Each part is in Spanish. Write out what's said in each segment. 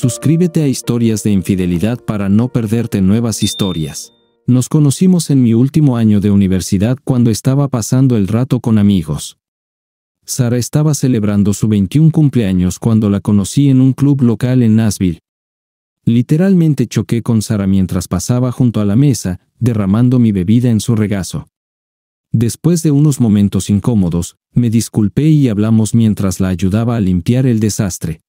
Suscríbete a Historias de Infidelidad para no perderte nuevas historias. Nos conocimos en mi último año de universidad cuando estaba pasando el rato con amigos. Sara estaba celebrando su 21 cumpleaños cuando la conocí en un club local en Nashville. Literalmente choqué con Sara mientras pasaba junto a la mesa, derramando mi bebida en su regazo. Después de unos momentos incómodos, me disculpé y hablamos mientras la ayudaba a limpiar el desastre.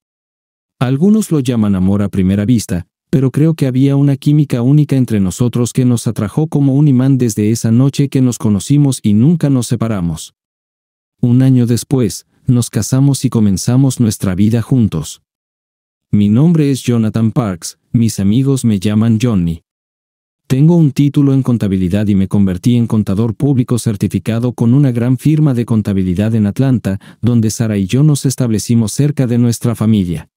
Algunos lo llaman amor a primera vista, pero creo que había una química única entre nosotros que nos atrajo como un imán desde esa noche que nos conocimos y nunca nos separamos. Un año después, nos casamos y comenzamos nuestra vida juntos. Mi nombre es Jonathan Parks, mis amigos me llaman Johnny. Tengo un título en contabilidad y me convertí en contador público certificado con una gran firma de contabilidad en Atlanta, donde Sara y yo nos establecimos cerca de nuestra familia.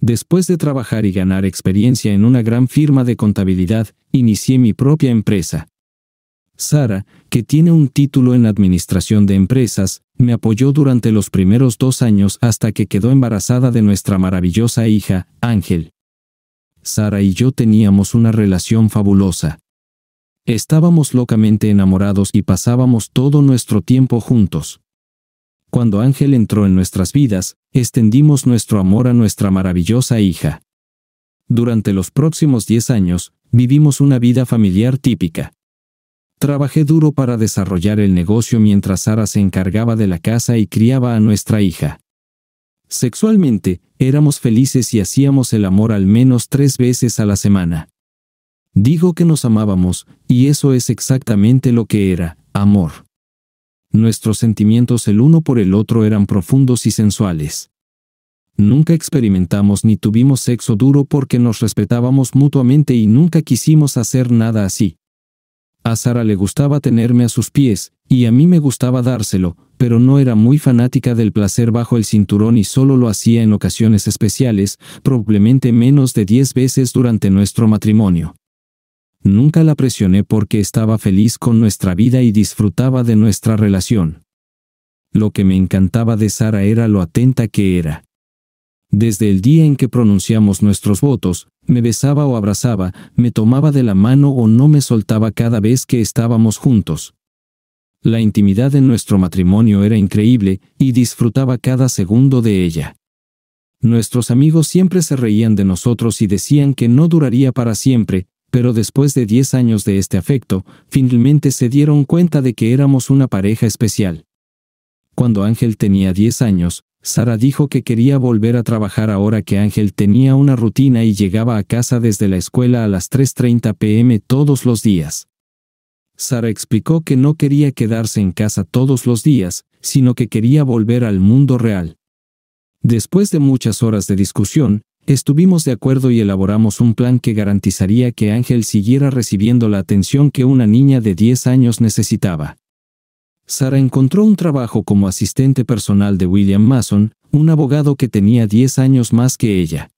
Después de trabajar y ganar experiencia en una gran firma de contabilidad, inicié mi propia empresa. Sara, que tiene un título en Administración de Empresas, me apoyó durante los primeros dos años hasta que quedó embarazada de nuestra maravillosa hija, Ángel. Sara y yo teníamos una relación fabulosa. Estábamos locamente enamorados y pasábamos todo nuestro tiempo juntos. Cuando Ángel entró en nuestras vidas, extendimos nuestro amor a nuestra maravillosa hija. Durante los próximos 10 años, vivimos una vida familiar típica. Trabajé duro para desarrollar el negocio mientras Sara se encargaba de la casa y criaba a nuestra hija. Sexualmente, éramos felices y hacíamos el amor al menos tres veces a la semana. Digo que nos amábamos, y eso es exactamente lo que era, amor. Nuestros sentimientos el uno por el otro eran profundos y sensuales. Nunca experimentamos ni tuvimos sexo duro porque nos respetábamos mutuamente y nunca quisimos hacer nada así. A Sara le gustaba tenerme a sus pies, y a mí me gustaba dárselo, pero no era muy fanática del placer bajo el cinturón y solo lo hacía en ocasiones especiales, probablemente menos de diez veces durante nuestro matrimonio. Nunca la presioné porque estaba feliz con nuestra vida y disfrutaba de nuestra relación. Lo que me encantaba de Sara era lo atenta que era. Desde el día en que pronunciamos nuestros votos, me besaba o abrazaba, me tomaba de la mano o no me soltaba cada vez que estábamos juntos. La intimidad en nuestro matrimonio era increíble y disfrutaba cada segundo de ella. Nuestros amigos siempre se reían de nosotros y decían que no duraría para siempre, pero después de 10 años de este afecto, finalmente se dieron cuenta de que éramos una pareja especial. Cuando Ángel tenía 10 años, Sara dijo que quería volver a trabajar ahora que Ángel tenía una rutina y llegaba a casa desde la escuela a las 3.30 pm todos los días. Sara explicó que no quería quedarse en casa todos los días, sino que quería volver al mundo real. Después de muchas horas de discusión, Estuvimos de acuerdo y elaboramos un plan que garantizaría que Ángel siguiera recibiendo la atención que una niña de 10 años necesitaba. Sara encontró un trabajo como asistente personal de William Mason, un abogado que tenía 10 años más que ella.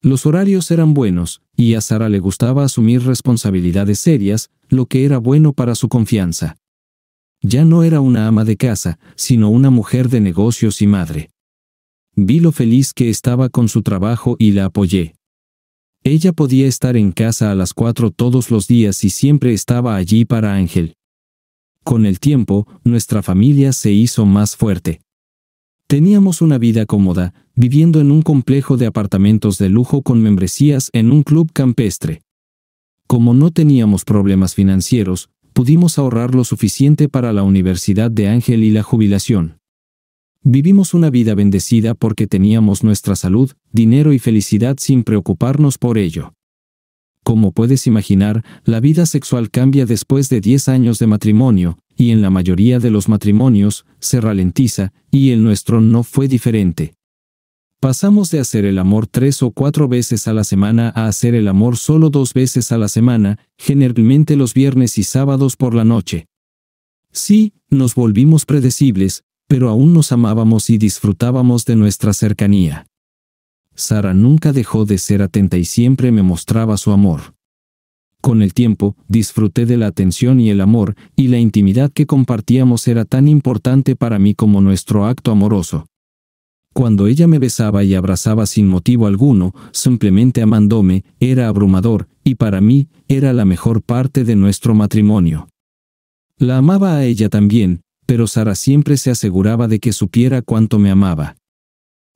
Los horarios eran buenos, y a Sara le gustaba asumir responsabilidades serias, lo que era bueno para su confianza. Ya no era una ama de casa, sino una mujer de negocios y madre. Vi lo feliz que estaba con su trabajo y la apoyé. Ella podía estar en casa a las cuatro todos los días y siempre estaba allí para Ángel. Con el tiempo, nuestra familia se hizo más fuerte. Teníamos una vida cómoda, viviendo en un complejo de apartamentos de lujo con membresías en un club campestre. Como no teníamos problemas financieros, pudimos ahorrar lo suficiente para la universidad de Ángel y la jubilación. Vivimos una vida bendecida porque teníamos nuestra salud, dinero y felicidad sin preocuparnos por ello. Como puedes imaginar, la vida sexual cambia después de 10 años de matrimonio, y en la mayoría de los matrimonios, se ralentiza, y el nuestro no fue diferente. Pasamos de hacer el amor tres o cuatro veces a la semana a hacer el amor solo dos veces a la semana, generalmente los viernes y sábados por la noche. Sí, nos volvimos predecibles, pero aún nos amábamos y disfrutábamos de nuestra cercanía. Sara nunca dejó de ser atenta y siempre me mostraba su amor. Con el tiempo, disfruté de la atención y el amor, y la intimidad que compartíamos era tan importante para mí como nuestro acto amoroso. Cuando ella me besaba y abrazaba sin motivo alguno, simplemente amándome, era abrumador, y para mí, era la mejor parte de nuestro matrimonio. La amaba a ella también, pero Sara siempre se aseguraba de que supiera cuánto me amaba.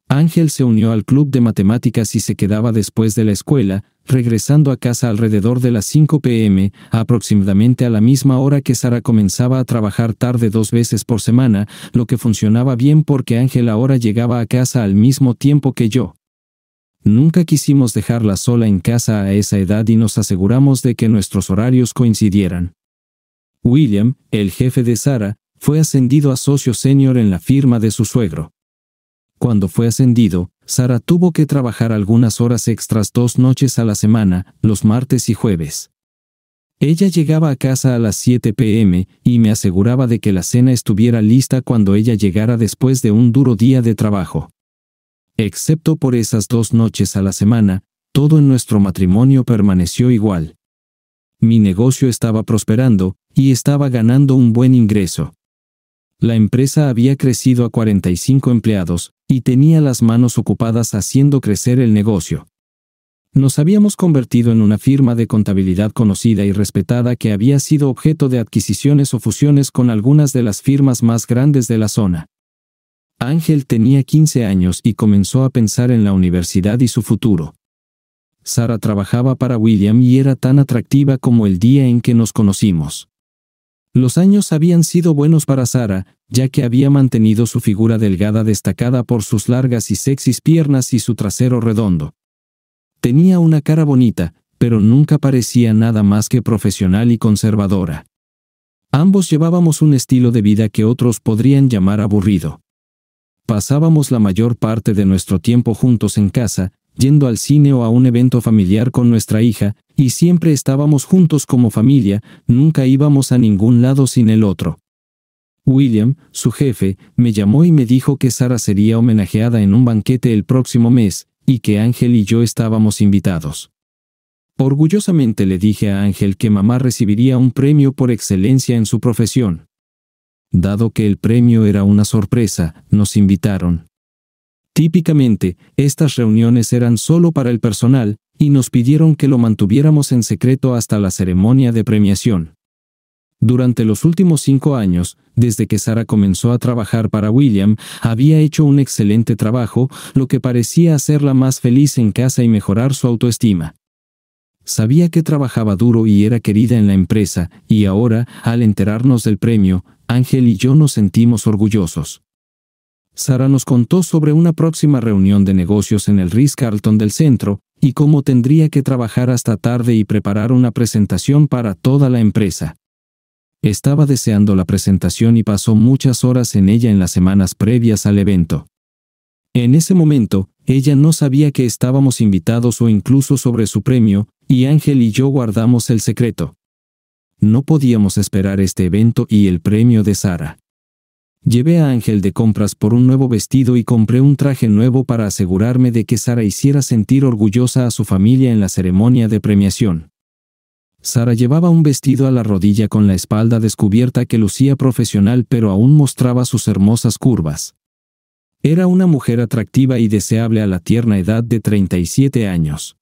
Ángel se unió al club de matemáticas y se quedaba después de la escuela, regresando a casa alrededor de las 5 pm, aproximadamente a la misma hora que Sara comenzaba a trabajar tarde dos veces por semana, lo que funcionaba bien porque Ángel ahora llegaba a casa al mismo tiempo que yo. Nunca quisimos dejarla sola en casa a esa edad y nos aseguramos de que nuestros horarios coincidieran. William, el jefe de Sara, fue ascendido a socio senior en la firma de su suegro. Cuando fue ascendido, Sara tuvo que trabajar algunas horas extras dos noches a la semana, los martes y jueves. Ella llegaba a casa a las 7 pm y me aseguraba de que la cena estuviera lista cuando ella llegara después de un duro día de trabajo. Excepto por esas dos noches a la semana, todo en nuestro matrimonio permaneció igual. Mi negocio estaba prosperando y estaba ganando un buen ingreso. La empresa había crecido a 45 empleados, y tenía las manos ocupadas haciendo crecer el negocio. Nos habíamos convertido en una firma de contabilidad conocida y respetada que había sido objeto de adquisiciones o fusiones con algunas de las firmas más grandes de la zona. Ángel tenía 15 años y comenzó a pensar en la universidad y su futuro. Sara trabajaba para William y era tan atractiva como el día en que nos conocimos. Los años habían sido buenos para Sara, ya que había mantenido su figura delgada destacada por sus largas y sexys piernas y su trasero redondo. Tenía una cara bonita, pero nunca parecía nada más que profesional y conservadora. Ambos llevábamos un estilo de vida que otros podrían llamar aburrido. Pasábamos la mayor parte de nuestro tiempo juntos en casa, yendo al cine o a un evento familiar con nuestra hija, y siempre estábamos juntos como familia, nunca íbamos a ningún lado sin el otro. William, su jefe, me llamó y me dijo que Sara sería homenajeada en un banquete el próximo mes, y que Ángel y yo estábamos invitados. Orgullosamente le dije a Ángel que mamá recibiría un premio por excelencia en su profesión. Dado que el premio era una sorpresa, nos invitaron. Típicamente, estas reuniones eran solo para el personal, y nos pidieron que lo mantuviéramos en secreto hasta la ceremonia de premiación. Durante los últimos cinco años, desde que Sara comenzó a trabajar para William, había hecho un excelente trabajo, lo que parecía hacerla más feliz en casa y mejorar su autoestima. Sabía que trabajaba duro y era querida en la empresa, y ahora, al enterarnos del premio, Ángel y yo nos sentimos orgullosos. Sara nos contó sobre una próxima reunión de negocios en el Ritz-Carlton del centro, y cómo tendría que trabajar hasta tarde y preparar una presentación para toda la empresa. Estaba deseando la presentación y pasó muchas horas en ella en las semanas previas al evento. En ese momento, ella no sabía que estábamos invitados o incluso sobre su premio, y Ángel y yo guardamos el secreto. No podíamos esperar este evento y el premio de Sara. Llevé a Ángel de compras por un nuevo vestido y compré un traje nuevo para asegurarme de que Sara hiciera sentir orgullosa a su familia en la ceremonia de premiación. Sara llevaba un vestido a la rodilla con la espalda descubierta que lucía profesional pero aún mostraba sus hermosas curvas. Era una mujer atractiva y deseable a la tierna edad de 37 años.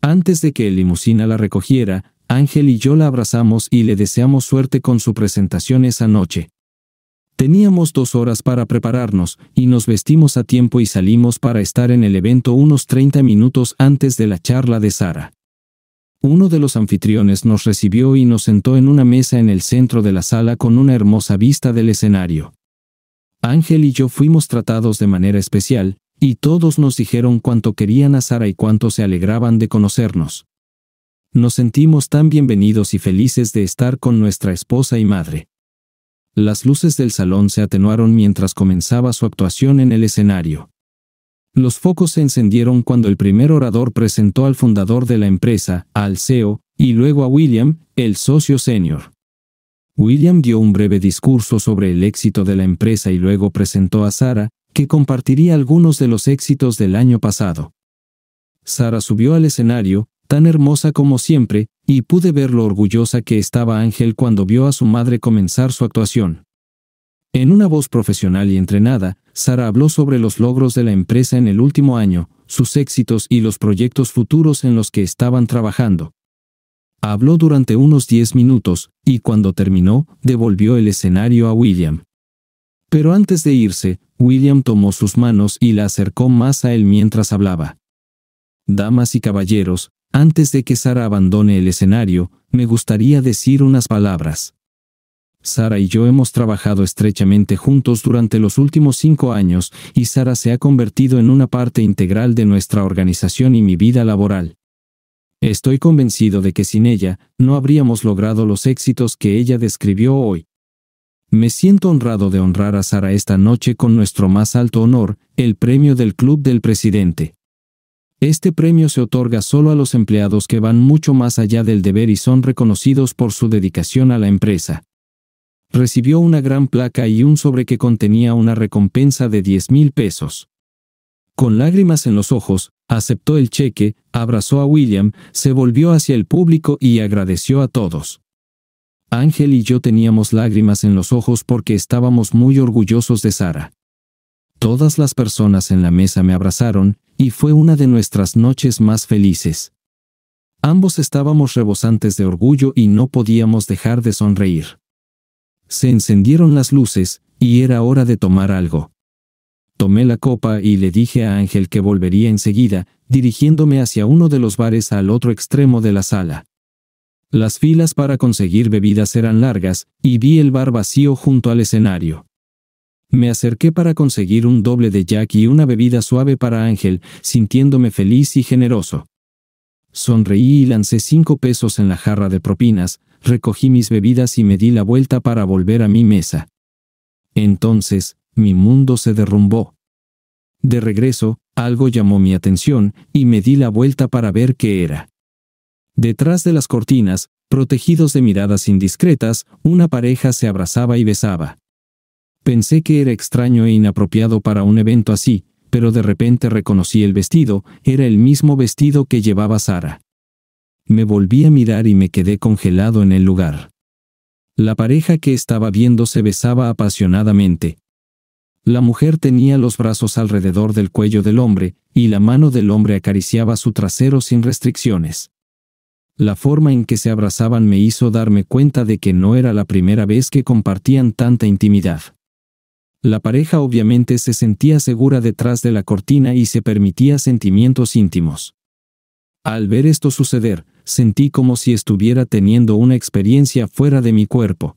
Antes de que el limusina la recogiera, Ángel y yo la abrazamos y le deseamos suerte con su presentación esa noche. Teníamos dos horas para prepararnos, y nos vestimos a tiempo y salimos para estar en el evento unos 30 minutos antes de la charla de Sara. Uno de los anfitriones nos recibió y nos sentó en una mesa en el centro de la sala con una hermosa vista del escenario. Ángel y yo fuimos tratados de manera especial, y todos nos dijeron cuánto querían a Sara y cuánto se alegraban de conocernos. Nos sentimos tan bienvenidos y felices de estar con nuestra esposa y madre. Las luces del salón se atenuaron mientras comenzaba su actuación en el escenario. Los focos se encendieron cuando el primer orador presentó al fundador de la empresa, al CEO, y luego a William, el socio senior. William dio un breve discurso sobre el éxito de la empresa y luego presentó a Sara, que compartiría algunos de los éxitos del año pasado. Sara subió al escenario, tan hermosa como siempre, y pude ver lo orgullosa que estaba Ángel cuando vio a su madre comenzar su actuación. En una voz profesional y entrenada, Sara habló sobre los logros de la empresa en el último año, sus éxitos y los proyectos futuros en los que estaban trabajando. Habló durante unos diez minutos, y cuando terminó, devolvió el escenario a William. Pero antes de irse, William tomó sus manos y la acercó más a él mientras hablaba. Damas y caballeros, antes de que Sara abandone el escenario, me gustaría decir unas palabras. Sara y yo hemos trabajado estrechamente juntos durante los últimos cinco años, y Sara se ha convertido en una parte integral de nuestra organización y mi vida laboral. Estoy convencido de que sin ella, no habríamos logrado los éxitos que ella describió hoy. Me siento honrado de honrar a Sara esta noche con nuestro más alto honor, el premio del Club del Presidente. Este premio se otorga solo a los empleados que van mucho más allá del deber y son reconocidos por su dedicación a la empresa recibió una gran placa y un sobre que contenía una recompensa de 10 mil pesos. Con lágrimas en los ojos, aceptó el cheque, abrazó a William, se volvió hacia el público y agradeció a todos. Ángel y yo teníamos lágrimas en los ojos porque estábamos muy orgullosos de Sara. Todas las personas en la mesa me abrazaron, y fue una de nuestras noches más felices. Ambos estábamos rebosantes de orgullo y no podíamos dejar de sonreír se encendieron las luces, y era hora de tomar algo. Tomé la copa y le dije a Ángel que volvería enseguida, dirigiéndome hacia uno de los bares al otro extremo de la sala. Las filas para conseguir bebidas eran largas, y vi el bar vacío junto al escenario. Me acerqué para conseguir un doble de Jack y una bebida suave para Ángel, sintiéndome feliz y generoso. Sonreí y lancé cinco pesos en la jarra de propinas, recogí mis bebidas y me di la vuelta para volver a mi mesa. Entonces, mi mundo se derrumbó. De regreso, algo llamó mi atención, y me di la vuelta para ver qué era. Detrás de las cortinas, protegidos de miradas indiscretas, una pareja se abrazaba y besaba. Pensé que era extraño e inapropiado para un evento así, pero de repente reconocí el vestido, era el mismo vestido que llevaba Sara. Me volví a mirar y me quedé congelado en el lugar. La pareja que estaba viendo se besaba apasionadamente. La mujer tenía los brazos alrededor del cuello del hombre, y la mano del hombre acariciaba su trasero sin restricciones. La forma en que se abrazaban me hizo darme cuenta de que no era la primera vez que compartían tanta intimidad. La pareja obviamente se sentía segura detrás de la cortina y se permitía sentimientos íntimos. Al ver esto suceder, sentí como si estuviera teniendo una experiencia fuera de mi cuerpo.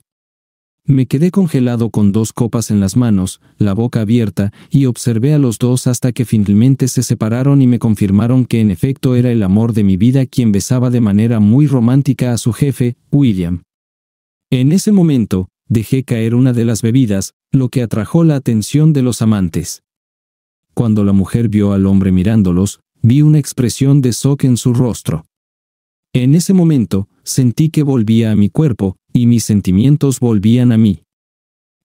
Me quedé congelado con dos copas en las manos, la boca abierta, y observé a los dos hasta que finalmente se separaron y me confirmaron que en efecto era el amor de mi vida quien besaba de manera muy romántica a su jefe, William. En ese momento, dejé caer una de las bebidas, lo que atrajo la atención de los amantes. Cuando la mujer vio al hombre mirándolos, vi una expresión de shock en su rostro. En ese momento, sentí que volvía a mi cuerpo, y mis sentimientos volvían a mí.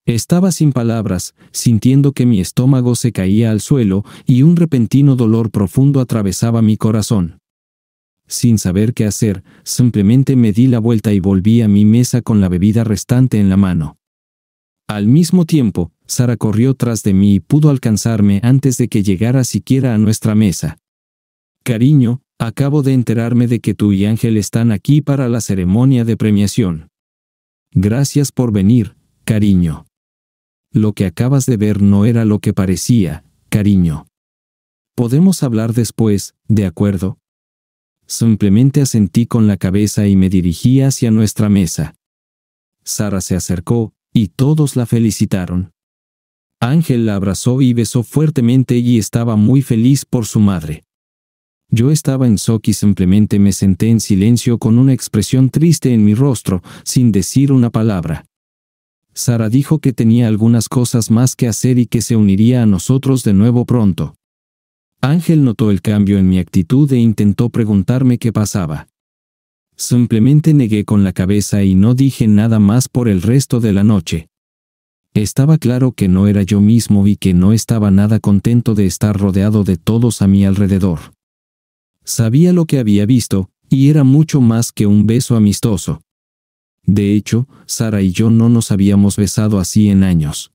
Estaba sin palabras, sintiendo que mi estómago se caía al suelo, y un repentino dolor profundo atravesaba mi corazón. Sin saber qué hacer, simplemente me di la vuelta y volví a mi mesa con la bebida restante en la mano. Al mismo tiempo, Sara corrió tras de mí y pudo alcanzarme antes de que llegara siquiera a nuestra mesa. Cariño, Acabo de enterarme de que tú y Ángel están aquí para la ceremonia de premiación. Gracias por venir, cariño. Lo que acabas de ver no era lo que parecía, cariño. Podemos hablar después, ¿de acuerdo? Simplemente asentí con la cabeza y me dirigí hacia nuestra mesa. Sara se acercó, y todos la felicitaron. Ángel la abrazó y besó fuertemente y estaba muy feliz por su madre. Yo estaba en shock y simplemente me senté en silencio con una expresión triste en mi rostro, sin decir una palabra. Sara dijo que tenía algunas cosas más que hacer y que se uniría a nosotros de nuevo pronto. Ángel notó el cambio en mi actitud e intentó preguntarme qué pasaba. Simplemente negué con la cabeza y no dije nada más por el resto de la noche. Estaba claro que no era yo mismo y que no estaba nada contento de estar rodeado de todos a mi alrededor sabía lo que había visto, y era mucho más que un beso amistoso. De hecho, Sara y yo no nos habíamos besado así en años.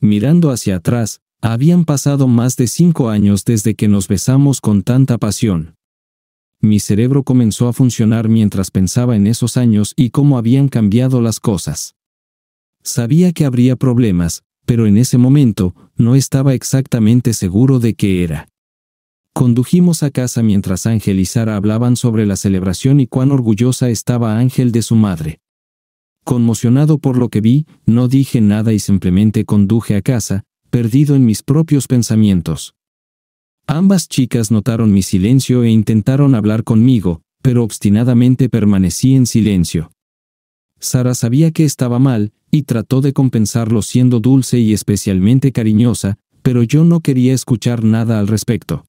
Mirando hacia atrás, habían pasado más de cinco años desde que nos besamos con tanta pasión. Mi cerebro comenzó a funcionar mientras pensaba en esos años y cómo habían cambiado las cosas. Sabía que habría problemas, pero en ese momento no estaba exactamente seguro de qué era. Condujimos a casa mientras Ángel y Sara hablaban sobre la celebración y cuán orgullosa estaba Ángel de su madre. Conmocionado por lo que vi, no dije nada y simplemente conduje a casa, perdido en mis propios pensamientos. Ambas chicas notaron mi silencio e intentaron hablar conmigo, pero obstinadamente permanecí en silencio. Sara sabía que estaba mal, y trató de compensarlo siendo dulce y especialmente cariñosa, pero yo no quería escuchar nada al respecto.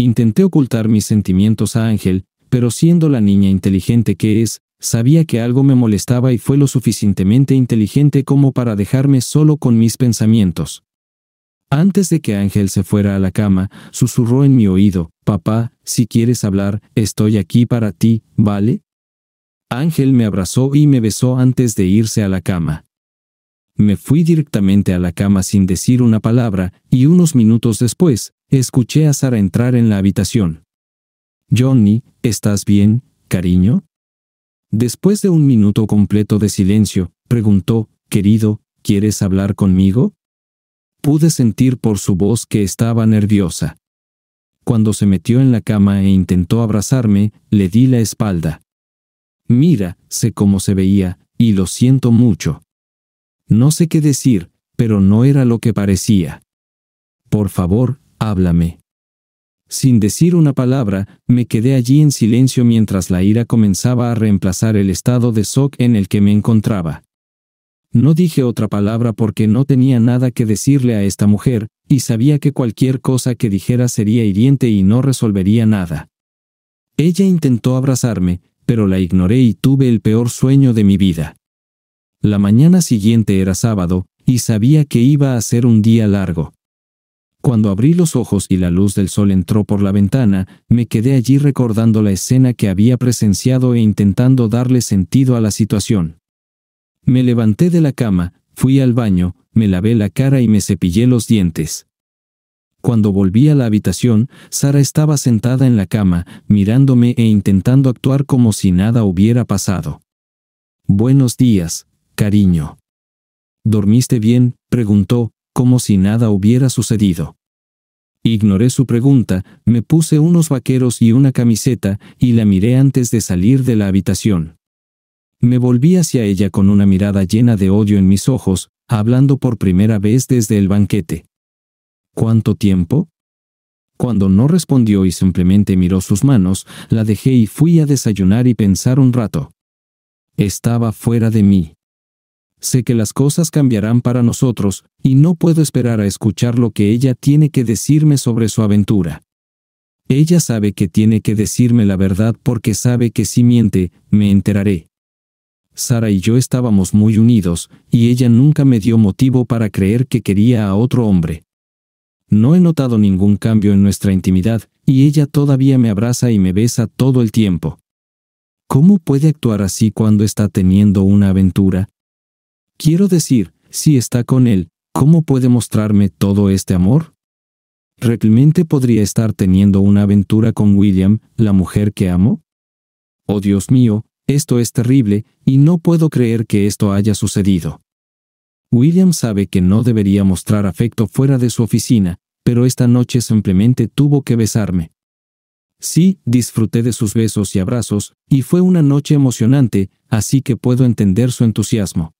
Intenté ocultar mis sentimientos a Ángel, pero siendo la niña inteligente que es, sabía que algo me molestaba y fue lo suficientemente inteligente como para dejarme solo con mis pensamientos. Antes de que Ángel se fuera a la cama, susurró en mi oído, Papá, si quieres hablar, estoy aquí para ti, ¿vale? Ángel me abrazó y me besó antes de irse a la cama. Me fui directamente a la cama sin decir una palabra, y unos minutos después, Escuché a Sara entrar en la habitación. Johnny, ¿estás bien, cariño? Después de un minuto completo de silencio, preguntó, querido, ¿quieres hablar conmigo? Pude sentir por su voz que estaba nerviosa. Cuando se metió en la cama e intentó abrazarme, le di la espalda. Mira, sé cómo se veía, y lo siento mucho. No sé qué decir, pero no era lo que parecía. Por favor, háblame. Sin decir una palabra, me quedé allí en silencio mientras la ira comenzaba a reemplazar el estado de shock en el que me encontraba. No dije otra palabra porque no tenía nada que decirle a esta mujer, y sabía que cualquier cosa que dijera sería hiriente y no resolvería nada. Ella intentó abrazarme, pero la ignoré y tuve el peor sueño de mi vida. La mañana siguiente era sábado, y sabía que iba a ser un día largo. Cuando abrí los ojos y la luz del sol entró por la ventana, me quedé allí recordando la escena que había presenciado e intentando darle sentido a la situación. Me levanté de la cama, fui al baño, me lavé la cara y me cepillé los dientes. Cuando volví a la habitación, Sara estaba sentada en la cama, mirándome e intentando actuar como si nada hubiera pasado. Buenos días, cariño. ¿Dormiste bien? preguntó, como si nada hubiera sucedido. Ignoré su pregunta, me puse unos vaqueros y una camiseta, y la miré antes de salir de la habitación. Me volví hacia ella con una mirada llena de odio en mis ojos, hablando por primera vez desde el banquete. ¿Cuánto tiempo? Cuando no respondió y simplemente miró sus manos, la dejé y fui a desayunar y pensar un rato. Estaba fuera de mí sé que las cosas cambiarán para nosotros, y no puedo esperar a escuchar lo que ella tiene que decirme sobre su aventura. Ella sabe que tiene que decirme la verdad porque sabe que si miente, me enteraré. Sara y yo estábamos muy unidos, y ella nunca me dio motivo para creer que quería a otro hombre. No he notado ningún cambio en nuestra intimidad, y ella todavía me abraza y me besa todo el tiempo. ¿Cómo puede actuar así cuando está teniendo una aventura? Quiero decir, si está con él, ¿cómo puede mostrarme todo este amor? ¿Realmente podría estar teniendo una aventura con William, la mujer que amo? Oh Dios mío, esto es terrible, y no puedo creer que esto haya sucedido. William sabe que no debería mostrar afecto fuera de su oficina, pero esta noche simplemente tuvo que besarme. Sí, disfruté de sus besos y abrazos, y fue una noche emocionante, así que puedo entender su entusiasmo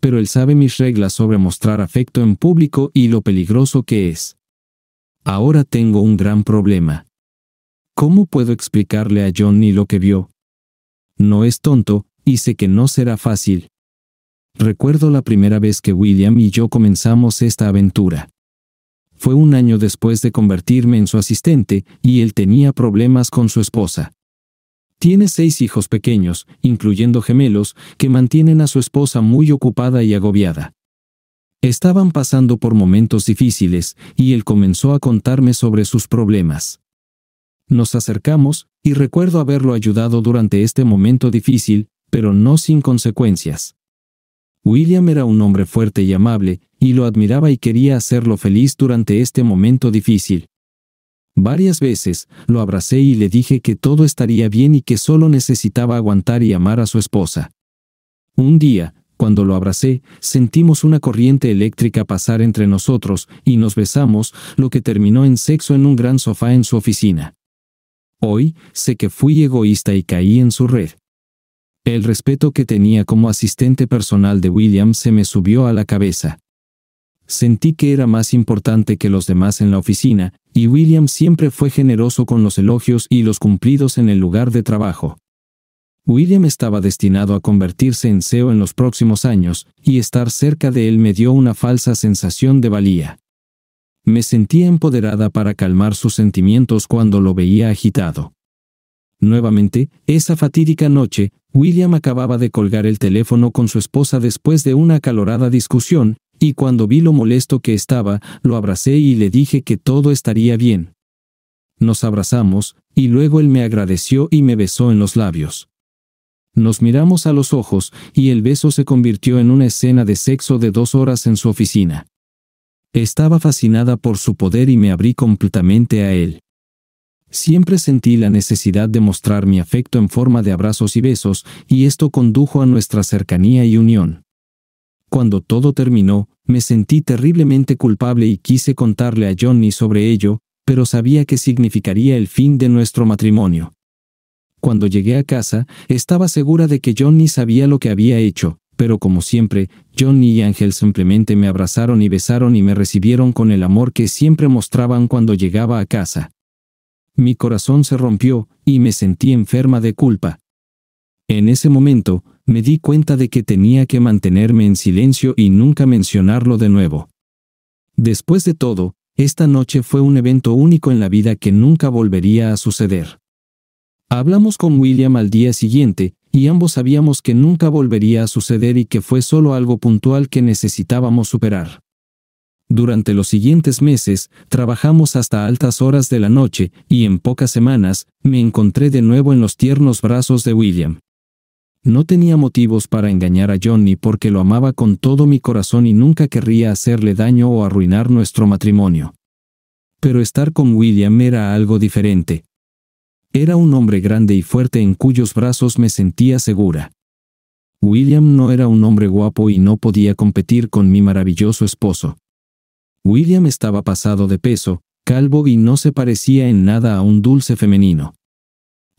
pero él sabe mis reglas sobre mostrar afecto en público y lo peligroso que es. Ahora tengo un gran problema. ¿Cómo puedo explicarle a Johnny lo que vio? No es tonto, y sé que no será fácil. Recuerdo la primera vez que William y yo comenzamos esta aventura. Fue un año después de convertirme en su asistente, y él tenía problemas con su esposa. Tiene seis hijos pequeños, incluyendo gemelos, que mantienen a su esposa muy ocupada y agobiada. Estaban pasando por momentos difíciles, y él comenzó a contarme sobre sus problemas. Nos acercamos, y recuerdo haberlo ayudado durante este momento difícil, pero no sin consecuencias. William era un hombre fuerte y amable, y lo admiraba y quería hacerlo feliz durante este momento difícil, Varias veces, lo abracé y le dije que todo estaría bien y que solo necesitaba aguantar y amar a su esposa. Un día, cuando lo abracé, sentimos una corriente eléctrica pasar entre nosotros y nos besamos, lo que terminó en sexo en un gran sofá en su oficina. Hoy, sé que fui egoísta y caí en su red. El respeto que tenía como asistente personal de William se me subió a la cabeza. Sentí que era más importante que los demás en la oficina, y William siempre fue generoso con los elogios y los cumplidos en el lugar de trabajo. William estaba destinado a convertirse en CEO en los próximos años, y estar cerca de él me dio una falsa sensación de valía. Me sentía empoderada para calmar sus sentimientos cuando lo veía agitado. Nuevamente, esa fatídica noche, William acababa de colgar el teléfono con su esposa después de una acalorada discusión, y cuando vi lo molesto que estaba, lo abracé y le dije que todo estaría bien. Nos abrazamos, y luego él me agradeció y me besó en los labios. Nos miramos a los ojos, y el beso se convirtió en una escena de sexo de dos horas en su oficina. Estaba fascinada por su poder y me abrí completamente a él. Siempre sentí la necesidad de mostrar mi afecto en forma de abrazos y besos, y esto condujo a nuestra cercanía y unión cuando todo terminó, me sentí terriblemente culpable y quise contarle a Johnny sobre ello, pero sabía que significaría el fin de nuestro matrimonio. Cuando llegué a casa, estaba segura de que Johnny sabía lo que había hecho, pero como siempre, Johnny y Ángel simplemente me abrazaron y besaron y me recibieron con el amor que siempre mostraban cuando llegaba a casa. Mi corazón se rompió, y me sentí enferma de culpa. En ese momento, me di cuenta de que tenía que mantenerme en silencio y nunca mencionarlo de nuevo. Después de todo, esta noche fue un evento único en la vida que nunca volvería a suceder. Hablamos con William al día siguiente, y ambos sabíamos que nunca volvería a suceder y que fue solo algo puntual que necesitábamos superar. Durante los siguientes meses, trabajamos hasta altas horas de la noche, y en pocas semanas, me encontré de nuevo en los tiernos brazos de William. No tenía motivos para engañar a Johnny porque lo amaba con todo mi corazón y nunca querría hacerle daño o arruinar nuestro matrimonio. Pero estar con William era algo diferente. Era un hombre grande y fuerte en cuyos brazos me sentía segura. William no era un hombre guapo y no podía competir con mi maravilloso esposo. William estaba pasado de peso, calvo y no se parecía en nada a un dulce femenino.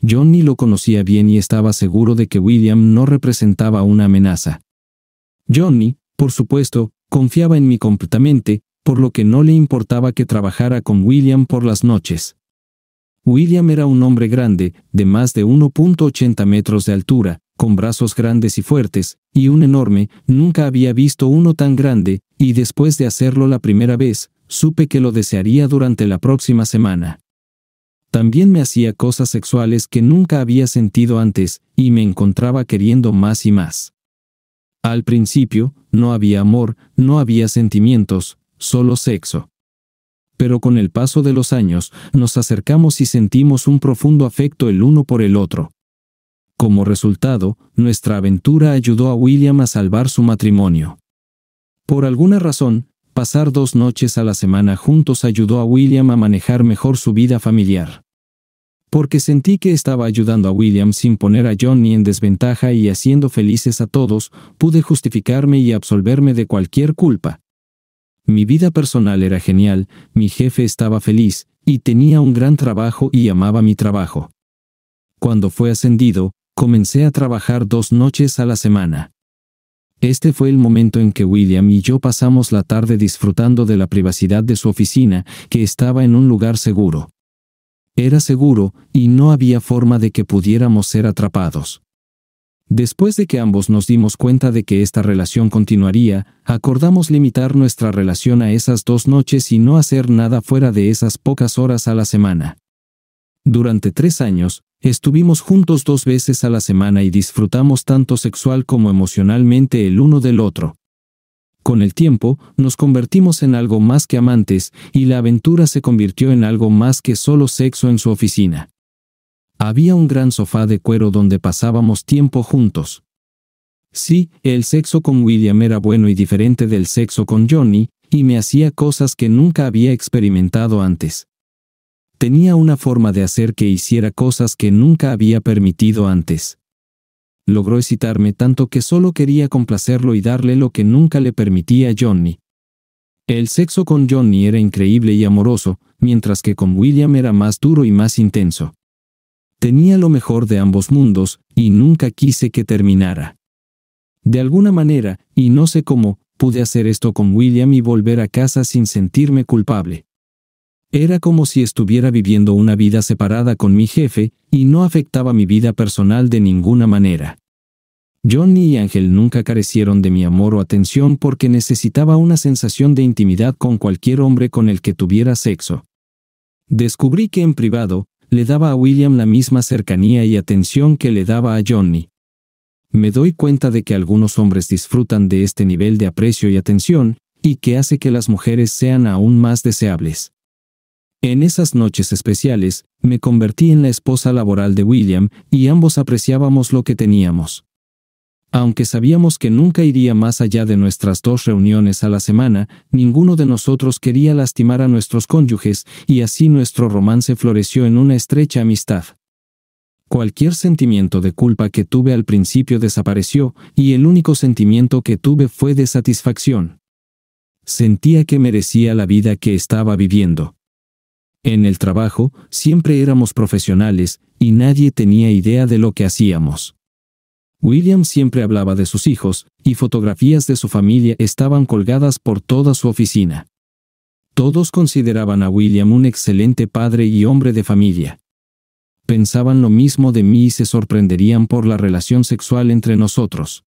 Johnny lo conocía bien y estaba seguro de que William no representaba una amenaza. Johnny, por supuesto, confiaba en mí completamente, por lo que no le importaba que trabajara con William por las noches. William era un hombre grande, de más de 1.80 metros de altura, con brazos grandes y fuertes, y un enorme, nunca había visto uno tan grande, y después de hacerlo la primera vez, supe que lo desearía durante la próxima semana. También me hacía cosas sexuales que nunca había sentido antes, y me encontraba queriendo más y más. Al principio, no había amor, no había sentimientos, solo sexo. Pero con el paso de los años, nos acercamos y sentimos un profundo afecto el uno por el otro. Como resultado, nuestra aventura ayudó a William a salvar su matrimonio. Por alguna razón, Pasar dos noches a la semana juntos ayudó a William a manejar mejor su vida familiar. Porque sentí que estaba ayudando a William sin poner a Johnny en desventaja y haciendo felices a todos, pude justificarme y absolverme de cualquier culpa. Mi vida personal era genial, mi jefe estaba feliz, y tenía un gran trabajo y amaba mi trabajo. Cuando fue ascendido, comencé a trabajar dos noches a la semana. Este fue el momento en que William y yo pasamos la tarde disfrutando de la privacidad de su oficina, que estaba en un lugar seguro. Era seguro, y no había forma de que pudiéramos ser atrapados. Después de que ambos nos dimos cuenta de que esta relación continuaría, acordamos limitar nuestra relación a esas dos noches y no hacer nada fuera de esas pocas horas a la semana. Durante tres años, Estuvimos juntos dos veces a la semana y disfrutamos tanto sexual como emocionalmente el uno del otro. Con el tiempo, nos convertimos en algo más que amantes, y la aventura se convirtió en algo más que solo sexo en su oficina. Había un gran sofá de cuero donde pasábamos tiempo juntos. Sí, el sexo con William era bueno y diferente del sexo con Johnny, y me hacía cosas que nunca había experimentado antes tenía una forma de hacer que hiciera cosas que nunca había permitido antes. Logró excitarme tanto que solo quería complacerlo y darle lo que nunca le permitía a Johnny. El sexo con Johnny era increíble y amoroso, mientras que con William era más duro y más intenso. Tenía lo mejor de ambos mundos, y nunca quise que terminara. De alguna manera, y no sé cómo, pude hacer esto con William y volver a casa sin sentirme culpable. Era como si estuviera viviendo una vida separada con mi jefe, y no afectaba mi vida personal de ninguna manera. Johnny y Ángel nunca carecieron de mi amor o atención porque necesitaba una sensación de intimidad con cualquier hombre con el que tuviera sexo. Descubrí que en privado, le daba a William la misma cercanía y atención que le daba a Johnny. Me doy cuenta de que algunos hombres disfrutan de este nivel de aprecio y atención, y que hace que las mujeres sean aún más deseables. En esas noches especiales, me convertí en la esposa laboral de William y ambos apreciábamos lo que teníamos. Aunque sabíamos que nunca iría más allá de nuestras dos reuniones a la semana, ninguno de nosotros quería lastimar a nuestros cónyuges, y así nuestro romance floreció en una estrecha amistad. Cualquier sentimiento de culpa que tuve al principio desapareció, y el único sentimiento que tuve fue de satisfacción. Sentía que merecía la vida que estaba viviendo. En el trabajo, siempre éramos profesionales, y nadie tenía idea de lo que hacíamos. William siempre hablaba de sus hijos, y fotografías de su familia estaban colgadas por toda su oficina. Todos consideraban a William un excelente padre y hombre de familia. Pensaban lo mismo de mí y se sorprenderían por la relación sexual entre nosotros.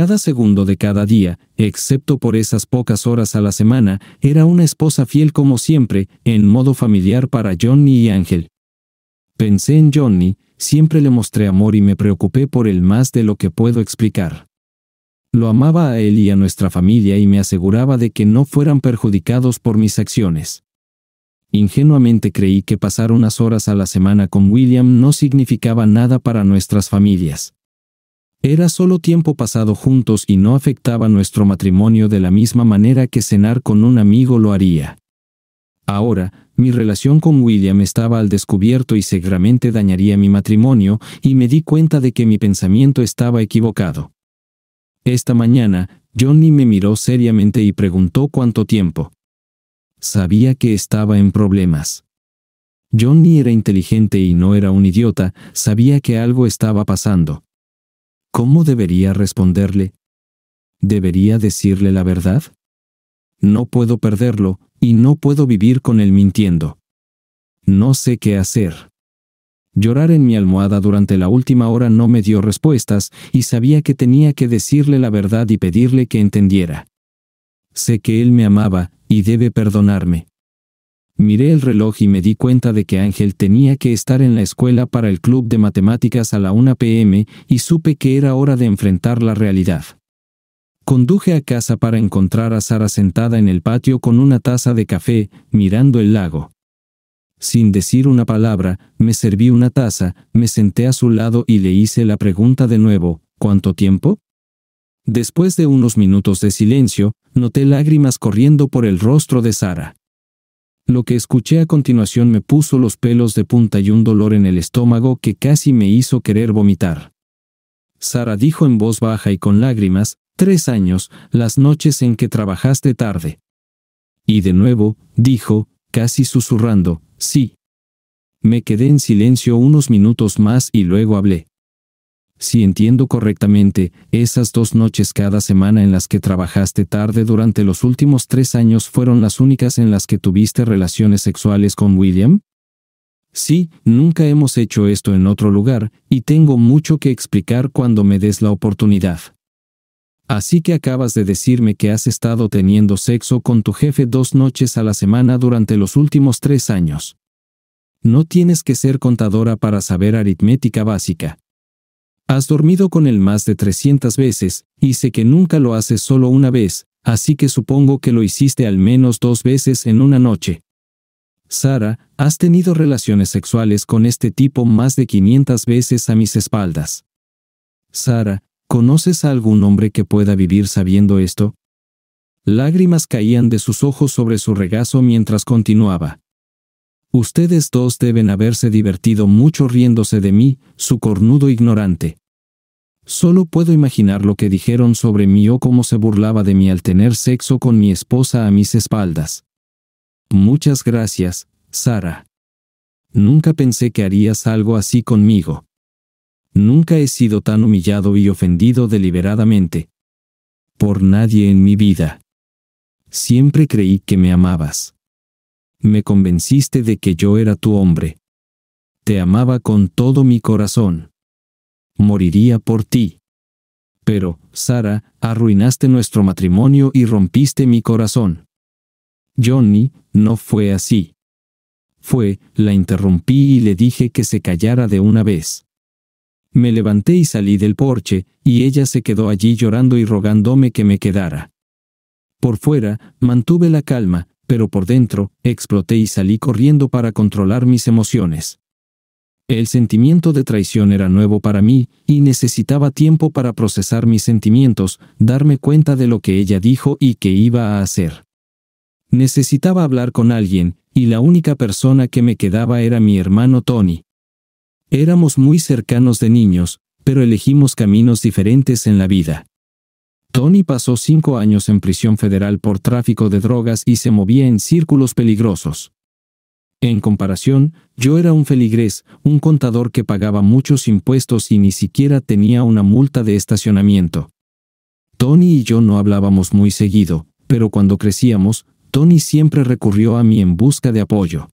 Cada segundo de cada día, excepto por esas pocas horas a la semana, era una esposa fiel como siempre, en modo familiar para Johnny y Ángel. Pensé en Johnny, siempre le mostré amor y me preocupé por él más de lo que puedo explicar. Lo amaba a él y a nuestra familia y me aseguraba de que no fueran perjudicados por mis acciones. Ingenuamente creí que pasar unas horas a la semana con William no significaba nada para nuestras familias. Era solo tiempo pasado juntos y no afectaba nuestro matrimonio de la misma manera que cenar con un amigo lo haría. Ahora, mi relación con William estaba al descubierto y seguramente dañaría mi matrimonio, y me di cuenta de que mi pensamiento estaba equivocado. Esta mañana, Johnny me miró seriamente y preguntó cuánto tiempo. Sabía que estaba en problemas. Johnny era inteligente y no era un idiota, sabía que algo estaba pasando. ¿Cómo debería responderle? ¿Debería decirle la verdad? No puedo perderlo, y no puedo vivir con él mintiendo. No sé qué hacer. Llorar en mi almohada durante la última hora no me dio respuestas, y sabía que tenía que decirle la verdad y pedirle que entendiera. Sé que él me amaba, y debe perdonarme. Miré el reloj y me di cuenta de que Ángel tenía que estar en la escuela para el club de matemáticas a la 1 pm y supe que era hora de enfrentar la realidad. Conduje a casa para encontrar a Sara sentada en el patio con una taza de café, mirando el lago. Sin decir una palabra, me serví una taza, me senté a su lado y le hice la pregunta de nuevo, ¿cuánto tiempo? Después de unos minutos de silencio, noté lágrimas corriendo por el rostro de Sara. Lo que escuché a continuación me puso los pelos de punta y un dolor en el estómago que casi me hizo querer vomitar. Sara dijo en voz baja y con lágrimas, tres años, las noches en que trabajaste tarde. Y de nuevo, dijo, casi susurrando, sí. Me quedé en silencio unos minutos más y luego hablé. Si entiendo correctamente, esas dos noches cada semana en las que trabajaste tarde durante los últimos tres años fueron las únicas en las que tuviste relaciones sexuales con William? Sí, nunca hemos hecho esto en otro lugar, y tengo mucho que explicar cuando me des la oportunidad. Así que acabas de decirme que has estado teniendo sexo con tu jefe dos noches a la semana durante los últimos tres años. No tienes que ser contadora para saber aritmética básica. Has dormido con él más de 300 veces, y sé que nunca lo haces solo una vez, así que supongo que lo hiciste al menos dos veces en una noche. Sara, has tenido relaciones sexuales con este tipo más de 500 veces a mis espaldas. Sara, ¿conoces a algún hombre que pueda vivir sabiendo esto? Lágrimas caían de sus ojos sobre su regazo mientras continuaba. Ustedes dos deben haberse divertido mucho riéndose de mí, su cornudo ignorante. Solo puedo imaginar lo que dijeron sobre mí o cómo se burlaba de mí al tener sexo con mi esposa a mis espaldas. Muchas gracias, Sara. Nunca pensé que harías algo así conmigo. Nunca he sido tan humillado y ofendido deliberadamente. Por nadie en mi vida. Siempre creí que me amabas. Me convenciste de que yo era tu hombre. Te amaba con todo mi corazón. Moriría por ti. Pero, Sara, arruinaste nuestro matrimonio y rompiste mi corazón. Johnny, no fue así. Fue, la interrumpí y le dije que se callara de una vez. Me levanté y salí del porche, y ella se quedó allí llorando y rogándome que me quedara. Por fuera, mantuve la calma, pero por dentro, exploté y salí corriendo para controlar mis emociones. El sentimiento de traición era nuevo para mí, y necesitaba tiempo para procesar mis sentimientos, darme cuenta de lo que ella dijo y qué iba a hacer. Necesitaba hablar con alguien, y la única persona que me quedaba era mi hermano Tony. Éramos muy cercanos de niños, pero elegimos caminos diferentes en la vida. Tony pasó cinco años en prisión federal por tráfico de drogas y se movía en círculos peligrosos. En comparación, yo era un feligrés, un contador que pagaba muchos impuestos y ni siquiera tenía una multa de estacionamiento. Tony y yo no hablábamos muy seguido, pero cuando crecíamos, Tony siempre recurrió a mí en busca de apoyo.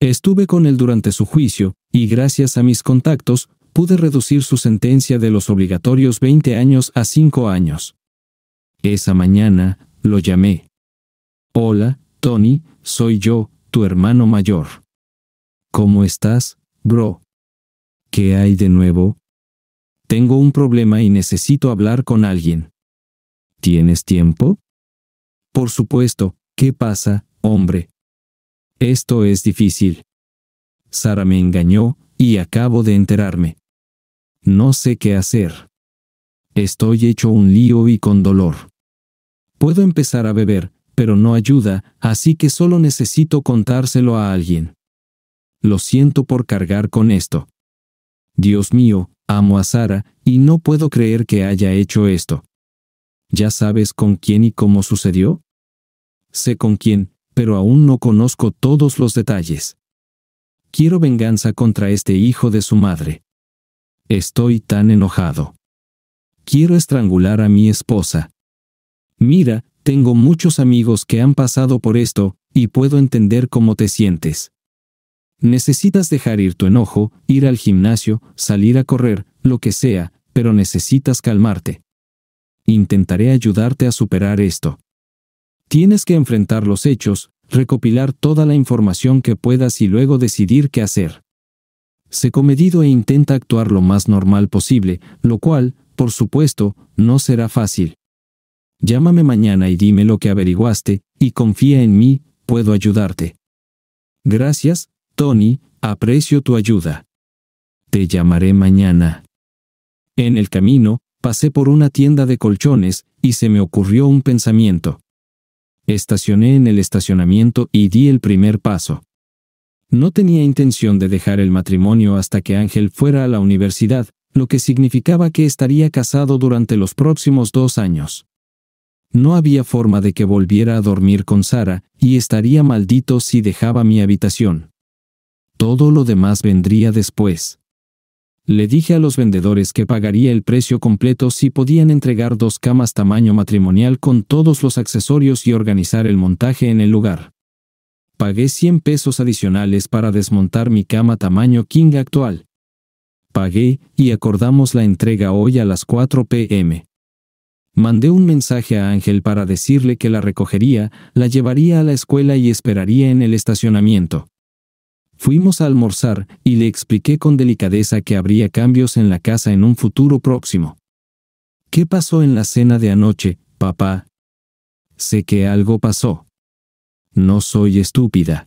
Estuve con él durante su juicio, y gracias a mis contactos, pude reducir su sentencia de los obligatorios 20 años a 5 años. Esa mañana, lo llamé. Hola, Tony, soy yo, tu hermano mayor. ¿Cómo estás, bro? ¿Qué hay de nuevo? Tengo un problema y necesito hablar con alguien. ¿Tienes tiempo? Por supuesto, ¿qué pasa, hombre? Esto es difícil. Sara me engañó, y acabo de enterarme. No sé qué hacer. Estoy hecho un lío y con dolor. Puedo empezar a beber, pero no ayuda, así que solo necesito contárselo a alguien. Lo siento por cargar con esto. Dios mío, amo a Sara, y no puedo creer que haya hecho esto. ¿Ya sabes con quién y cómo sucedió? Sé con quién, pero aún no conozco todos los detalles. Quiero venganza contra este hijo de su madre. Estoy tan enojado. Quiero estrangular a mi esposa. Mira, tengo muchos amigos que han pasado por esto, y puedo entender cómo te sientes. Necesitas dejar ir tu enojo, ir al gimnasio, salir a correr, lo que sea, pero necesitas calmarte. Intentaré ayudarte a superar esto. Tienes que enfrentar los hechos, recopilar toda la información que puedas y luego decidir qué hacer sé comedido e intenta actuar lo más normal posible, lo cual, por supuesto, no será fácil. Llámame mañana y dime lo que averiguaste, y confía en mí, puedo ayudarte. Gracias, Tony, aprecio tu ayuda. Te llamaré mañana. En el camino, pasé por una tienda de colchones, y se me ocurrió un pensamiento. Estacioné en el estacionamiento y di el primer paso. No tenía intención de dejar el matrimonio hasta que Ángel fuera a la universidad, lo que significaba que estaría casado durante los próximos dos años. No había forma de que volviera a dormir con Sara, y estaría maldito si dejaba mi habitación. Todo lo demás vendría después. Le dije a los vendedores que pagaría el precio completo si podían entregar dos camas tamaño matrimonial con todos los accesorios y organizar el montaje en el lugar. Pagué 100 pesos adicionales para desmontar mi cama tamaño king actual. Pagué y acordamos la entrega hoy a las 4 pm. Mandé un mensaje a Ángel para decirle que la recogería, la llevaría a la escuela y esperaría en el estacionamiento. Fuimos a almorzar y le expliqué con delicadeza que habría cambios en la casa en un futuro próximo. ¿Qué pasó en la cena de anoche, papá? Sé que algo pasó. No soy estúpida.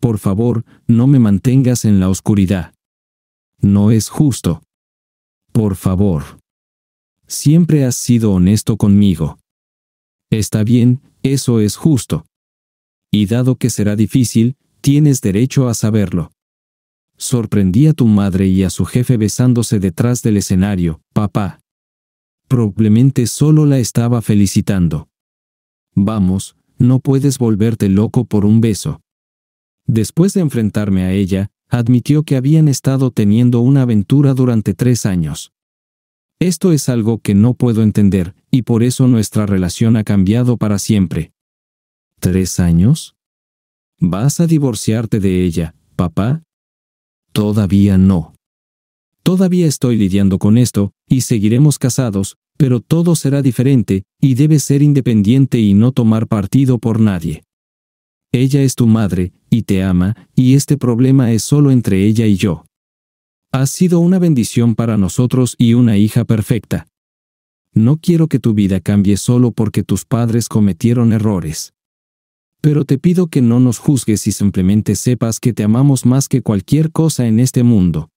Por favor, no me mantengas en la oscuridad. No es justo. Por favor. Siempre has sido honesto conmigo. Está bien, eso es justo. Y dado que será difícil, tienes derecho a saberlo. Sorprendí a tu madre y a su jefe besándose detrás del escenario, papá. Probablemente solo la estaba felicitando. Vamos, no puedes volverte loco por un beso. Después de enfrentarme a ella, admitió que habían estado teniendo una aventura durante tres años. Esto es algo que no puedo entender, y por eso nuestra relación ha cambiado para siempre. ¿Tres años? ¿Vas a divorciarte de ella, papá? Todavía no. Todavía estoy lidiando con esto, y seguiremos casados, pero todo será diferente, y debes ser independiente y no tomar partido por nadie. Ella es tu madre, y te ama, y este problema es solo entre ella y yo. Has sido una bendición para nosotros y una hija perfecta. No quiero que tu vida cambie solo porque tus padres cometieron errores. Pero te pido que no nos juzgues y simplemente sepas que te amamos más que cualquier cosa en este mundo.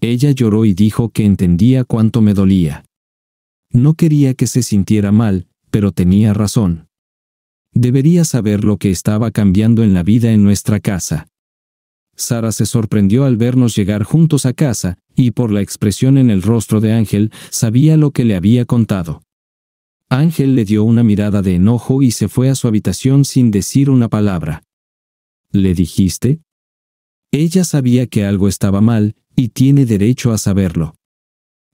Ella lloró y dijo que entendía cuánto me dolía. No quería que se sintiera mal, pero tenía razón. Debería saber lo que estaba cambiando en la vida en nuestra casa. Sara se sorprendió al vernos llegar juntos a casa, y por la expresión en el rostro de Ángel, sabía lo que le había contado. Ángel le dio una mirada de enojo y se fue a su habitación sin decir una palabra. ¿Le dijiste? Ella sabía que algo estaba mal, y tiene derecho a saberlo.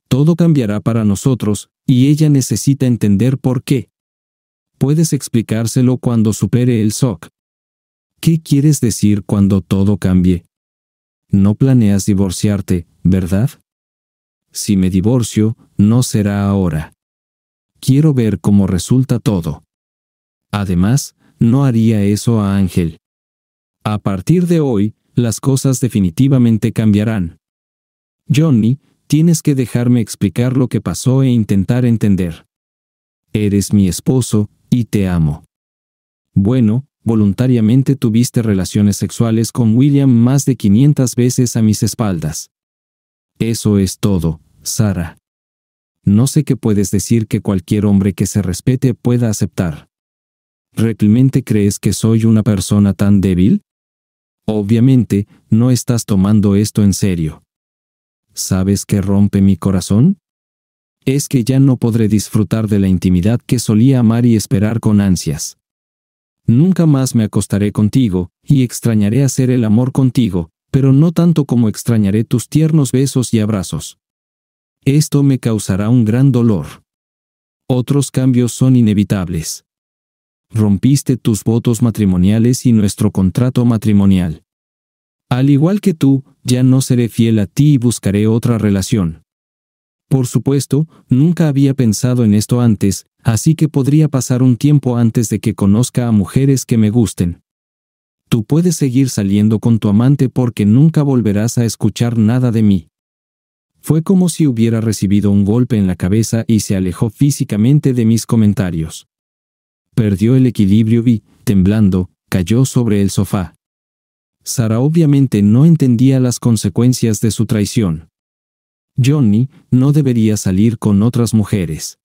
Todo cambiará para nosotros, y ella necesita entender por qué. Puedes explicárselo cuando supere el shock. ¿Qué quieres decir cuando todo cambie? No planeas divorciarte, ¿verdad? Si me divorcio, no será ahora. Quiero ver cómo resulta todo. Además, no haría eso a Ángel. A partir de hoy, las cosas definitivamente cambiarán. Johnny, Tienes que dejarme explicar lo que pasó e intentar entender. Eres mi esposo, y te amo. Bueno, voluntariamente tuviste relaciones sexuales con William más de 500 veces a mis espaldas. Eso es todo, Sara. No sé qué puedes decir que cualquier hombre que se respete pueda aceptar. ¿Realmente crees que soy una persona tan débil? Obviamente, no estás tomando esto en serio. ¿sabes qué rompe mi corazón? Es que ya no podré disfrutar de la intimidad que solía amar y esperar con ansias. Nunca más me acostaré contigo, y extrañaré hacer el amor contigo, pero no tanto como extrañaré tus tiernos besos y abrazos. Esto me causará un gran dolor. Otros cambios son inevitables. Rompiste tus votos matrimoniales y nuestro contrato matrimonial. Al igual que tú, ya no seré fiel a ti y buscaré otra relación. Por supuesto, nunca había pensado en esto antes, así que podría pasar un tiempo antes de que conozca a mujeres que me gusten. Tú puedes seguir saliendo con tu amante porque nunca volverás a escuchar nada de mí. Fue como si hubiera recibido un golpe en la cabeza y se alejó físicamente de mis comentarios. Perdió el equilibrio y, temblando, cayó sobre el sofá. Sara obviamente no entendía las consecuencias de su traición. Johnny no debería salir con otras mujeres.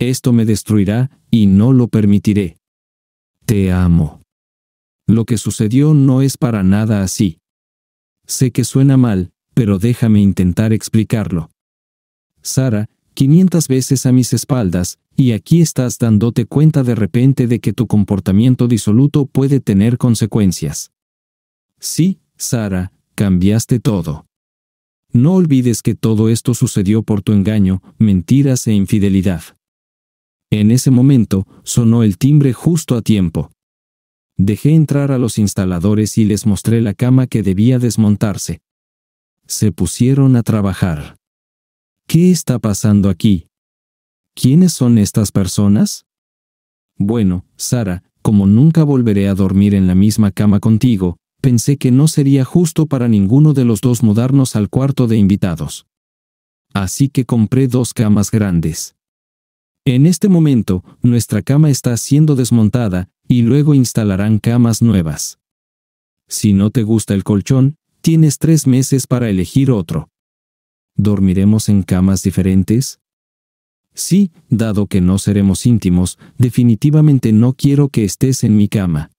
Esto me destruirá y no lo permitiré. Te amo. Lo que sucedió no es para nada así. Sé que suena mal, pero déjame intentar explicarlo. Sara, 500 veces a mis espaldas, y aquí estás dándote cuenta de repente de que tu comportamiento disoluto puede tener consecuencias. Sí, Sara, cambiaste todo. No olvides que todo esto sucedió por tu engaño, mentiras e infidelidad. En ese momento, sonó el timbre justo a tiempo. Dejé entrar a los instaladores y les mostré la cama que debía desmontarse. Se pusieron a trabajar. ¿Qué está pasando aquí? ¿Quiénes son estas personas? Bueno, Sara, como nunca volveré a dormir en la misma cama contigo, pensé que no sería justo para ninguno de los dos mudarnos al cuarto de invitados. Así que compré dos camas grandes. En este momento, nuestra cama está siendo desmontada, y luego instalarán camas nuevas. Si no te gusta el colchón, tienes tres meses para elegir otro. ¿Dormiremos en camas diferentes? Sí, dado que no seremos íntimos, definitivamente no quiero que estés en mi cama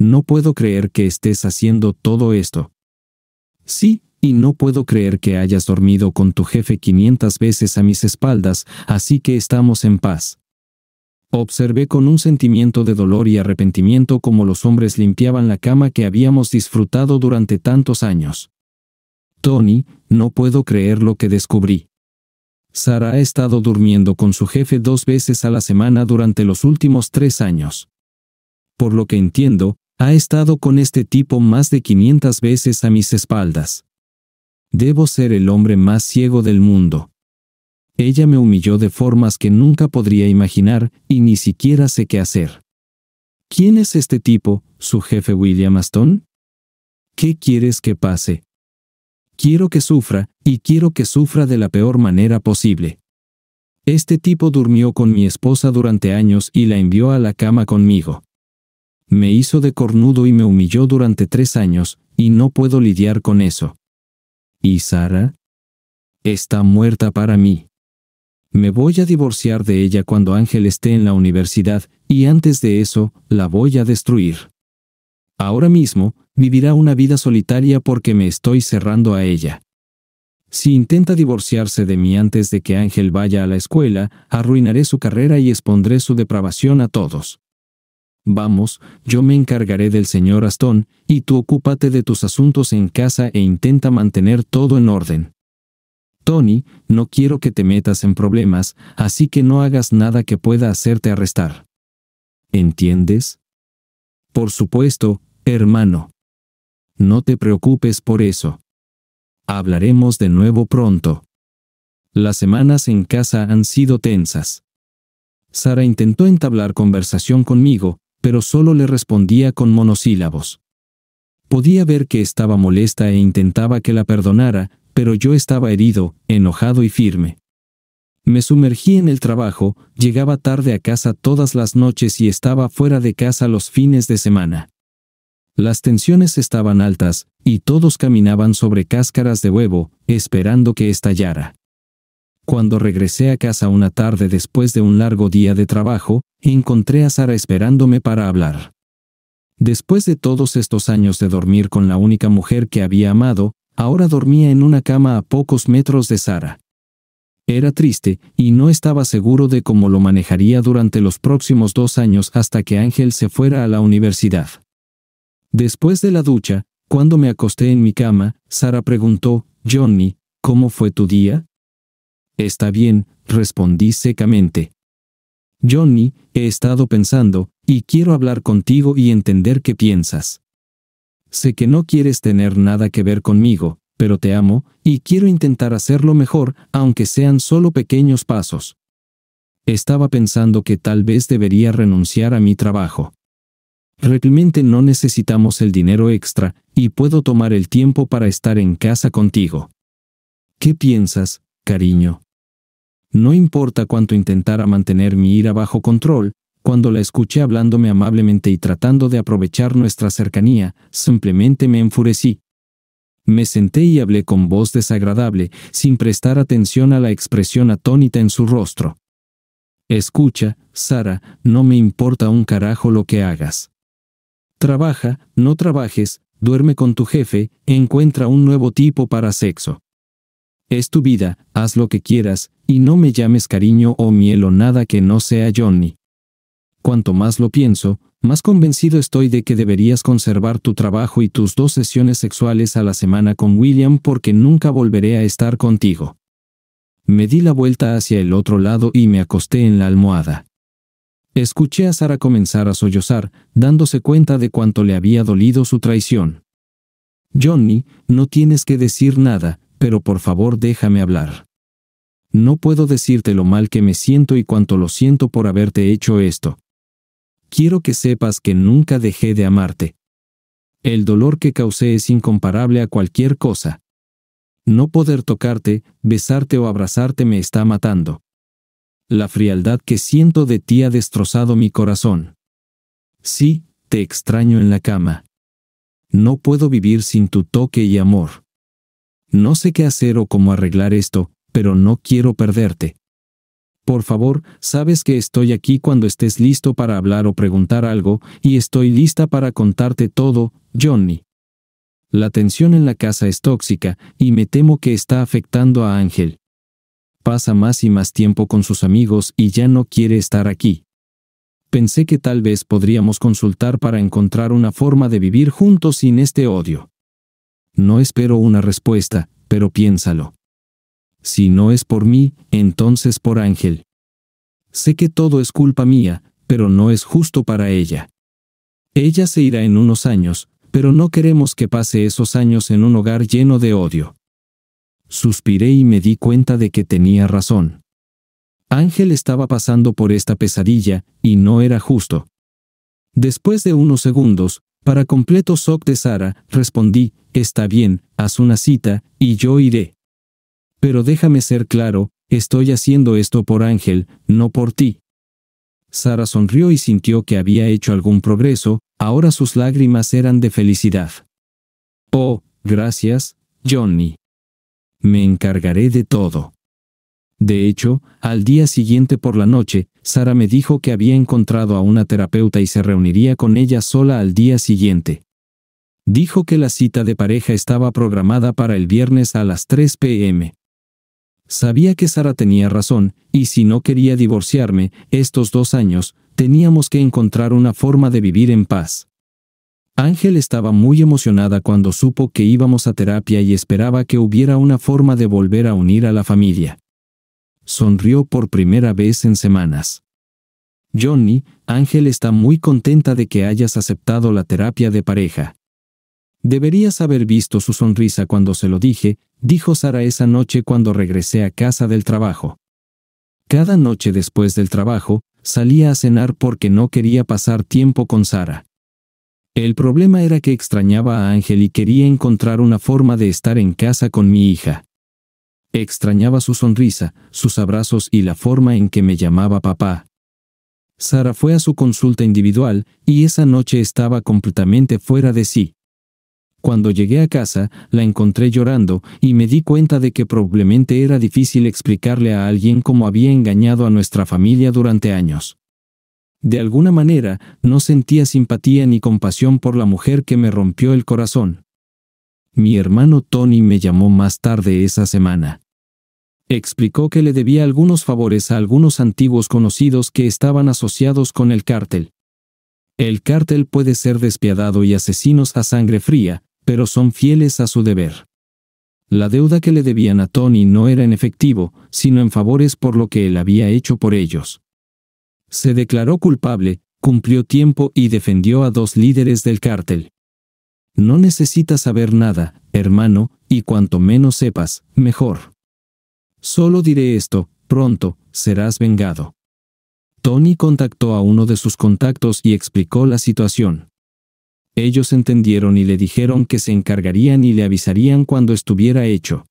no puedo creer que estés haciendo todo esto. Sí, y no puedo creer que hayas dormido con tu jefe 500 veces a mis espaldas, así que estamos en paz. Observé con un sentimiento de dolor y arrepentimiento como los hombres limpiaban la cama que habíamos disfrutado durante tantos años. Tony, no puedo creer lo que descubrí. Sara ha estado durmiendo con su jefe dos veces a la semana durante los últimos tres años. Por lo que entiendo, ha estado con este tipo más de 500 veces a mis espaldas. Debo ser el hombre más ciego del mundo. Ella me humilló de formas que nunca podría imaginar, y ni siquiera sé qué hacer. ¿Quién es este tipo, su jefe William Aston? ¿Qué quieres que pase? Quiero que sufra, y quiero que sufra de la peor manera posible. Este tipo durmió con mi esposa durante años y la envió a la cama conmigo me hizo de cornudo y me humilló durante tres años, y no puedo lidiar con eso. ¿Y Sara? Está muerta para mí. Me voy a divorciar de ella cuando Ángel esté en la universidad, y antes de eso, la voy a destruir. Ahora mismo, vivirá una vida solitaria porque me estoy cerrando a ella. Si intenta divorciarse de mí antes de que Ángel vaya a la escuela, arruinaré su carrera y expondré su depravación a todos. Vamos, yo me encargaré del señor Aston, y tú ocúpate de tus asuntos en casa e intenta mantener todo en orden. Tony, no quiero que te metas en problemas, así que no hagas nada que pueda hacerte arrestar. ¿Entiendes? Por supuesto, hermano. No te preocupes por eso. Hablaremos de nuevo pronto. Las semanas en casa han sido tensas. Sara intentó entablar conversación conmigo, pero solo le respondía con monosílabos. Podía ver que estaba molesta e intentaba que la perdonara, pero yo estaba herido, enojado y firme. Me sumergí en el trabajo, llegaba tarde a casa todas las noches y estaba fuera de casa los fines de semana. Las tensiones estaban altas, y todos caminaban sobre cáscaras de huevo, esperando que estallara. Cuando regresé a casa una tarde después de un largo día de trabajo, encontré a Sara esperándome para hablar. Después de todos estos años de dormir con la única mujer que había amado, ahora dormía en una cama a pocos metros de Sara. Era triste, y no estaba seguro de cómo lo manejaría durante los próximos dos años hasta que Ángel se fuera a la universidad. Después de la ducha, cuando me acosté en mi cama, Sara preguntó, Johnny, ¿cómo fue tu día? Está bien, respondí secamente. Johnny, he estado pensando, y quiero hablar contigo y entender qué piensas. Sé que no quieres tener nada que ver conmigo, pero te amo, y quiero intentar hacerlo mejor, aunque sean solo pequeños pasos. Estaba pensando que tal vez debería renunciar a mi trabajo. Realmente no necesitamos el dinero extra, y puedo tomar el tiempo para estar en casa contigo. ¿Qué piensas, cariño? No importa cuánto intentara mantener mi ira bajo control, cuando la escuché hablándome amablemente y tratando de aprovechar nuestra cercanía, simplemente me enfurecí. Me senté y hablé con voz desagradable, sin prestar atención a la expresión atónita en su rostro. Escucha, Sara, no me importa un carajo lo que hagas. Trabaja, no trabajes, duerme con tu jefe, encuentra un nuevo tipo para sexo. Es tu vida, haz lo que quieras, y no me llames cariño o miel o nada que no sea Johnny. Cuanto más lo pienso, más convencido estoy de que deberías conservar tu trabajo y tus dos sesiones sexuales a la semana con William porque nunca volveré a estar contigo. Me di la vuelta hacia el otro lado y me acosté en la almohada. Escuché a Sara comenzar a sollozar, dándose cuenta de cuánto le había dolido su traición. Johnny, no tienes que decir nada, pero por favor déjame hablar. No puedo decirte lo mal que me siento y cuánto lo siento por haberte hecho esto. Quiero que sepas que nunca dejé de amarte. El dolor que causé es incomparable a cualquier cosa. No poder tocarte, besarte o abrazarte me está matando. La frialdad que siento de ti ha destrozado mi corazón. Sí, te extraño en la cama. No puedo vivir sin tu toque y amor. No sé qué hacer o cómo arreglar esto, pero no quiero perderte. Por favor, sabes que estoy aquí cuando estés listo para hablar o preguntar algo, y estoy lista para contarte todo, Johnny. La tensión en la casa es tóxica, y me temo que está afectando a Ángel. Pasa más y más tiempo con sus amigos y ya no quiere estar aquí. Pensé que tal vez podríamos consultar para encontrar una forma de vivir juntos sin este odio. No espero una respuesta, pero piénsalo. Si no es por mí, entonces por Ángel. Sé que todo es culpa mía, pero no es justo para ella. Ella se irá en unos años, pero no queremos que pase esos años en un hogar lleno de odio. Suspiré y me di cuenta de que tenía razón. Ángel estaba pasando por esta pesadilla, y no era justo. Después de unos segundos, para completo shock de Sara, respondí, está bien, haz una cita, y yo iré. Pero déjame ser claro, estoy haciendo esto por Ángel, no por ti. Sara sonrió y sintió que había hecho algún progreso, ahora sus lágrimas eran de felicidad. Oh, gracias, Johnny. Me encargaré de todo. De hecho, al día siguiente por la noche, Sara me dijo que había encontrado a una terapeuta y se reuniría con ella sola al día siguiente. Dijo que la cita de pareja estaba programada para el viernes a las 3 pm. Sabía que Sara tenía razón, y si no quería divorciarme, estos dos años, teníamos que encontrar una forma de vivir en paz. Ángel estaba muy emocionada cuando supo que íbamos a terapia y esperaba que hubiera una forma de volver a unir a la familia sonrió por primera vez en semanas. Johnny, Ángel está muy contenta de que hayas aceptado la terapia de pareja. Deberías haber visto su sonrisa cuando se lo dije, dijo Sara esa noche cuando regresé a casa del trabajo. Cada noche después del trabajo, salía a cenar porque no quería pasar tiempo con Sara. El problema era que extrañaba a Ángel y quería encontrar una forma de estar en casa con mi hija. Extrañaba su sonrisa, sus abrazos y la forma en que me llamaba papá. Sara fue a su consulta individual y esa noche estaba completamente fuera de sí. Cuando llegué a casa, la encontré llorando y me di cuenta de que probablemente era difícil explicarle a alguien cómo había engañado a nuestra familia durante años. De alguna manera, no sentía simpatía ni compasión por la mujer que me rompió el corazón. Mi hermano Tony me llamó más tarde esa semana. Explicó que le debía algunos favores a algunos antiguos conocidos que estaban asociados con el cártel. El cártel puede ser despiadado y asesinos a sangre fría, pero son fieles a su deber. La deuda que le debían a Tony no era en efectivo, sino en favores por lo que él había hecho por ellos. Se declaró culpable, cumplió tiempo y defendió a dos líderes del cártel. No necesitas saber nada, hermano, y cuanto menos sepas, mejor. Solo diré esto, pronto, serás vengado. Tony contactó a uno de sus contactos y explicó la situación. Ellos entendieron y le dijeron que se encargarían y le avisarían cuando estuviera hecho.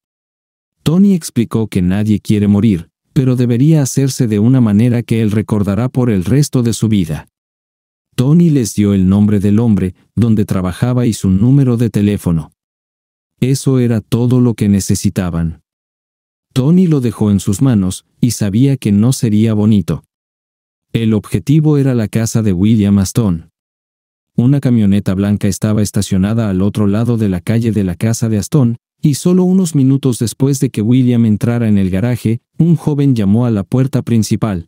Tony explicó que nadie quiere morir, pero debería hacerse de una manera que él recordará por el resto de su vida. Tony les dio el nombre del hombre, donde trabajaba y su número de teléfono. Eso era todo lo que necesitaban. Tony lo dejó en sus manos, y sabía que no sería bonito. El objetivo era la casa de William Aston. Una camioneta blanca estaba estacionada al otro lado de la calle de la casa de Aston, y solo unos minutos después de que William entrara en el garaje, un joven llamó a la puerta principal.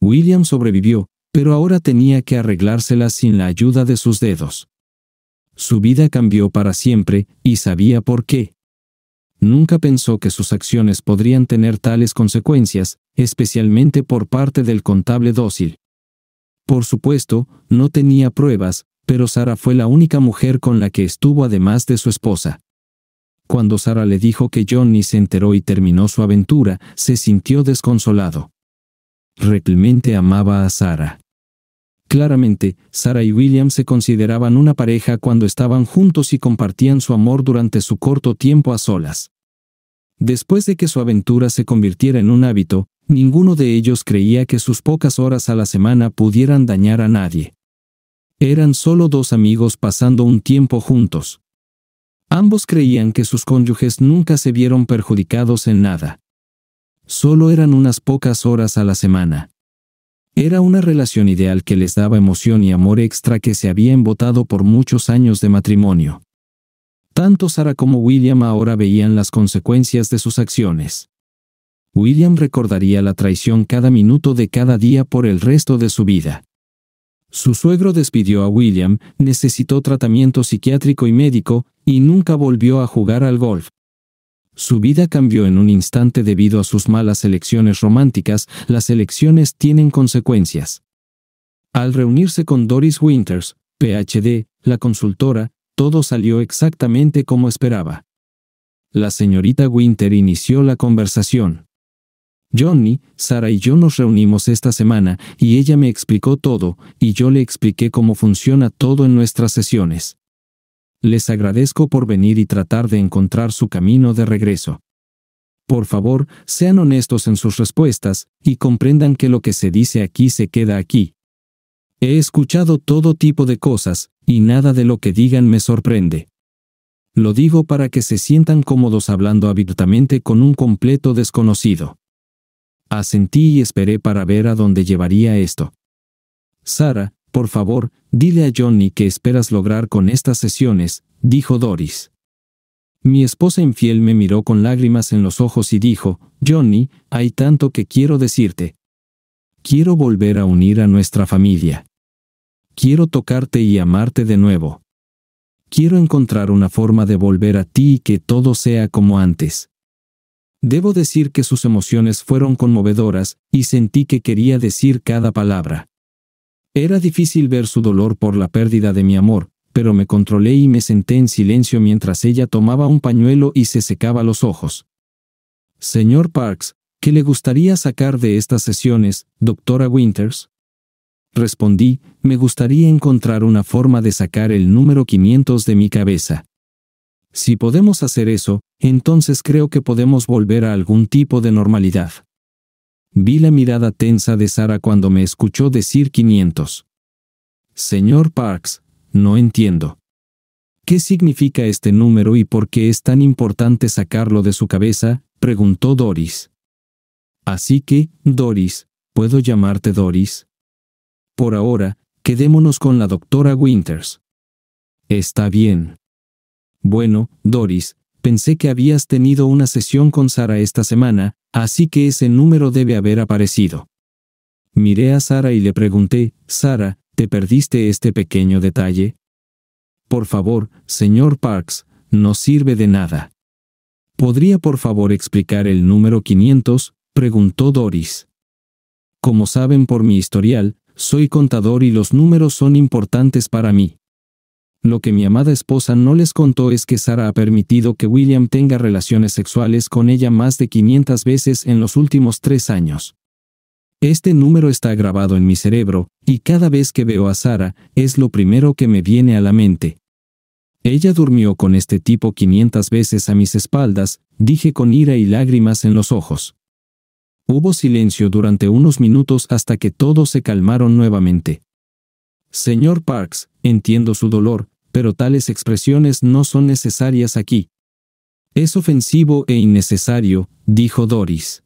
William sobrevivió, pero ahora tenía que arreglárselas sin la ayuda de sus dedos. Su vida cambió para siempre, y sabía por qué. Nunca pensó que sus acciones podrían tener tales consecuencias, especialmente por parte del contable dócil. Por supuesto, no tenía pruebas, pero Sara fue la única mujer con la que estuvo además de su esposa. Cuando Sara le dijo que Johnny se enteró y terminó su aventura, se sintió desconsolado. Replemente amaba a Sara. Claramente, Sara y William se consideraban una pareja cuando estaban juntos y compartían su amor durante su corto tiempo a solas. Después de que su aventura se convirtiera en un hábito, ninguno de ellos creía que sus pocas horas a la semana pudieran dañar a nadie. Eran solo dos amigos pasando un tiempo juntos. Ambos creían que sus cónyuges nunca se vieron perjudicados en nada. Solo eran unas pocas horas a la semana. Era una relación ideal que les daba emoción y amor extra que se había embotado por muchos años de matrimonio. Tanto Sara como William ahora veían las consecuencias de sus acciones. William recordaría la traición cada minuto de cada día por el resto de su vida. Su suegro despidió a William, necesitó tratamiento psiquiátrico y médico, y nunca volvió a jugar al golf. Su vida cambió en un instante debido a sus malas elecciones románticas, las elecciones tienen consecuencias. Al reunirse con Doris Winters, PhD, la consultora, todo salió exactamente como esperaba. La señorita Winter inició la conversación. Johnny, Sara y yo nos reunimos esta semana y ella me explicó todo y yo le expliqué cómo funciona todo en nuestras sesiones. Les agradezco por venir y tratar de encontrar su camino de regreso. Por favor, sean honestos en sus respuestas y comprendan que lo que se dice aquí se queda aquí. He escuchado todo tipo de cosas, y nada de lo que digan me sorprende. Lo digo para que se sientan cómodos hablando abiertamente con un completo desconocido. Asentí y esperé para ver a dónde llevaría esto. Sara, por favor, dile a Johnny qué esperas lograr con estas sesiones, dijo Doris. Mi esposa infiel me miró con lágrimas en los ojos y dijo, Johnny, hay tanto que quiero decirte. Quiero volver a unir a nuestra familia. Quiero tocarte y amarte de nuevo. Quiero encontrar una forma de volver a ti y que todo sea como antes. Debo decir que sus emociones fueron conmovedoras, y sentí que quería decir cada palabra. Era difícil ver su dolor por la pérdida de mi amor, pero me controlé y me senté en silencio mientras ella tomaba un pañuelo y se secaba los ojos. Señor Parks, ¿qué le gustaría sacar de estas sesiones, doctora Winters? Respondí, me gustaría encontrar una forma de sacar el número 500 de mi cabeza. Si podemos hacer eso, entonces creo que podemos volver a algún tipo de normalidad. Vi la mirada tensa de Sara cuando me escuchó decir 500. Señor Parks, no entiendo. ¿Qué significa este número y por qué es tan importante sacarlo de su cabeza? preguntó Doris. Así que, Doris, ¿puedo llamarte Doris? Por ahora, quedémonos con la doctora Winters. Está bien. Bueno, Doris, pensé que habías tenido una sesión con Sara esta semana, así que ese número debe haber aparecido. Miré a Sara y le pregunté, Sara, ¿te perdiste este pequeño detalle? Por favor, señor Parks, no sirve de nada. ¿Podría por favor explicar el número 500? preguntó Doris. Como saben por mi historial, soy contador y los números son importantes para mí. Lo que mi amada esposa no les contó es que Sara ha permitido que William tenga relaciones sexuales con ella más de 500 veces en los últimos tres años. Este número está grabado en mi cerebro, y cada vez que veo a Sara, es lo primero que me viene a la mente. Ella durmió con este tipo 500 veces a mis espaldas, dije con ira y lágrimas en los ojos. Hubo silencio durante unos minutos hasta que todos se calmaron nuevamente. Señor Parks, entiendo su dolor, pero tales expresiones no son necesarias aquí. Es ofensivo e innecesario, dijo Doris.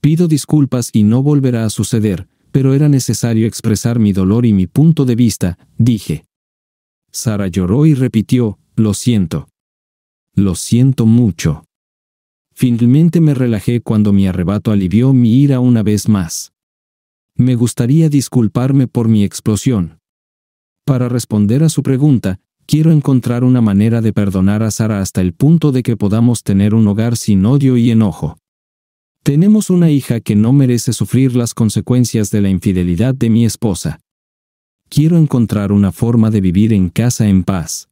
Pido disculpas y no volverá a suceder, pero era necesario expresar mi dolor y mi punto de vista, dije. Sara lloró y repitió, lo siento. Lo siento mucho. Finalmente me relajé cuando mi arrebato alivió mi ira una vez más. Me gustaría disculparme por mi explosión, para responder a su pregunta, quiero encontrar una manera de perdonar a Sara hasta el punto de que podamos tener un hogar sin odio y enojo. Tenemos una hija que no merece sufrir las consecuencias de la infidelidad de mi esposa. Quiero encontrar una forma de vivir en casa en paz.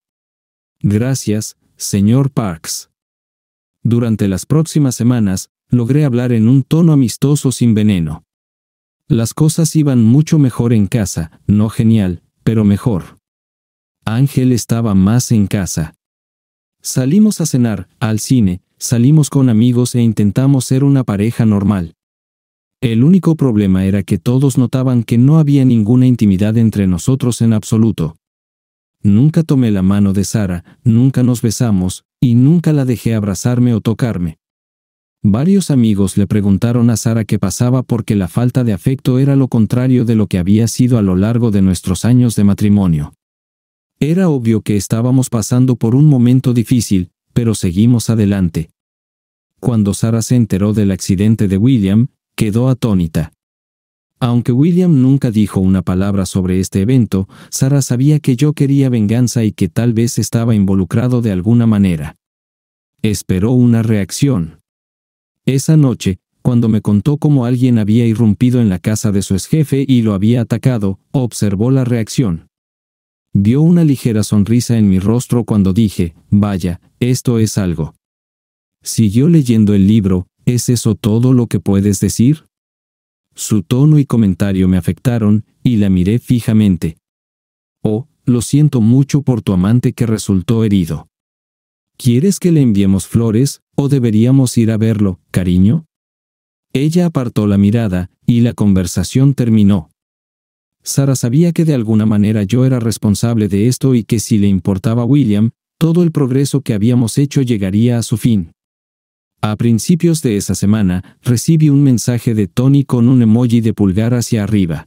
Gracias, señor Parks. Durante las próximas semanas, logré hablar en un tono amistoso sin veneno. Las cosas iban mucho mejor en casa, no genial, pero mejor. Ángel estaba más en casa. Salimos a cenar, al cine, salimos con amigos e intentamos ser una pareja normal. El único problema era que todos notaban que no había ninguna intimidad entre nosotros en absoluto. Nunca tomé la mano de Sara, nunca nos besamos, y nunca la dejé abrazarme o tocarme. Varios amigos le preguntaron a Sara qué pasaba porque la falta de afecto era lo contrario de lo que había sido a lo largo de nuestros años de matrimonio. Era obvio que estábamos pasando por un momento difícil, pero seguimos adelante. Cuando Sara se enteró del accidente de William, quedó atónita. Aunque William nunca dijo una palabra sobre este evento, Sara sabía que yo quería venganza y que tal vez estaba involucrado de alguna manera. Esperó una reacción, esa noche, cuando me contó cómo alguien había irrumpido en la casa de su exjefe y lo había atacado, observó la reacción. Vio una ligera sonrisa en mi rostro cuando dije, vaya, esto es algo. Siguió leyendo el libro, ¿es eso todo lo que puedes decir? Su tono y comentario me afectaron, y la miré fijamente. Oh, lo siento mucho por tu amante que resultó herido. ¿Quieres que le enviemos flores, o deberíamos ir a verlo, cariño? Ella apartó la mirada, y la conversación terminó. Sara sabía que de alguna manera yo era responsable de esto y que si le importaba a William, todo el progreso que habíamos hecho llegaría a su fin. A principios de esa semana, recibí un mensaje de Tony con un emoji de pulgar hacia arriba.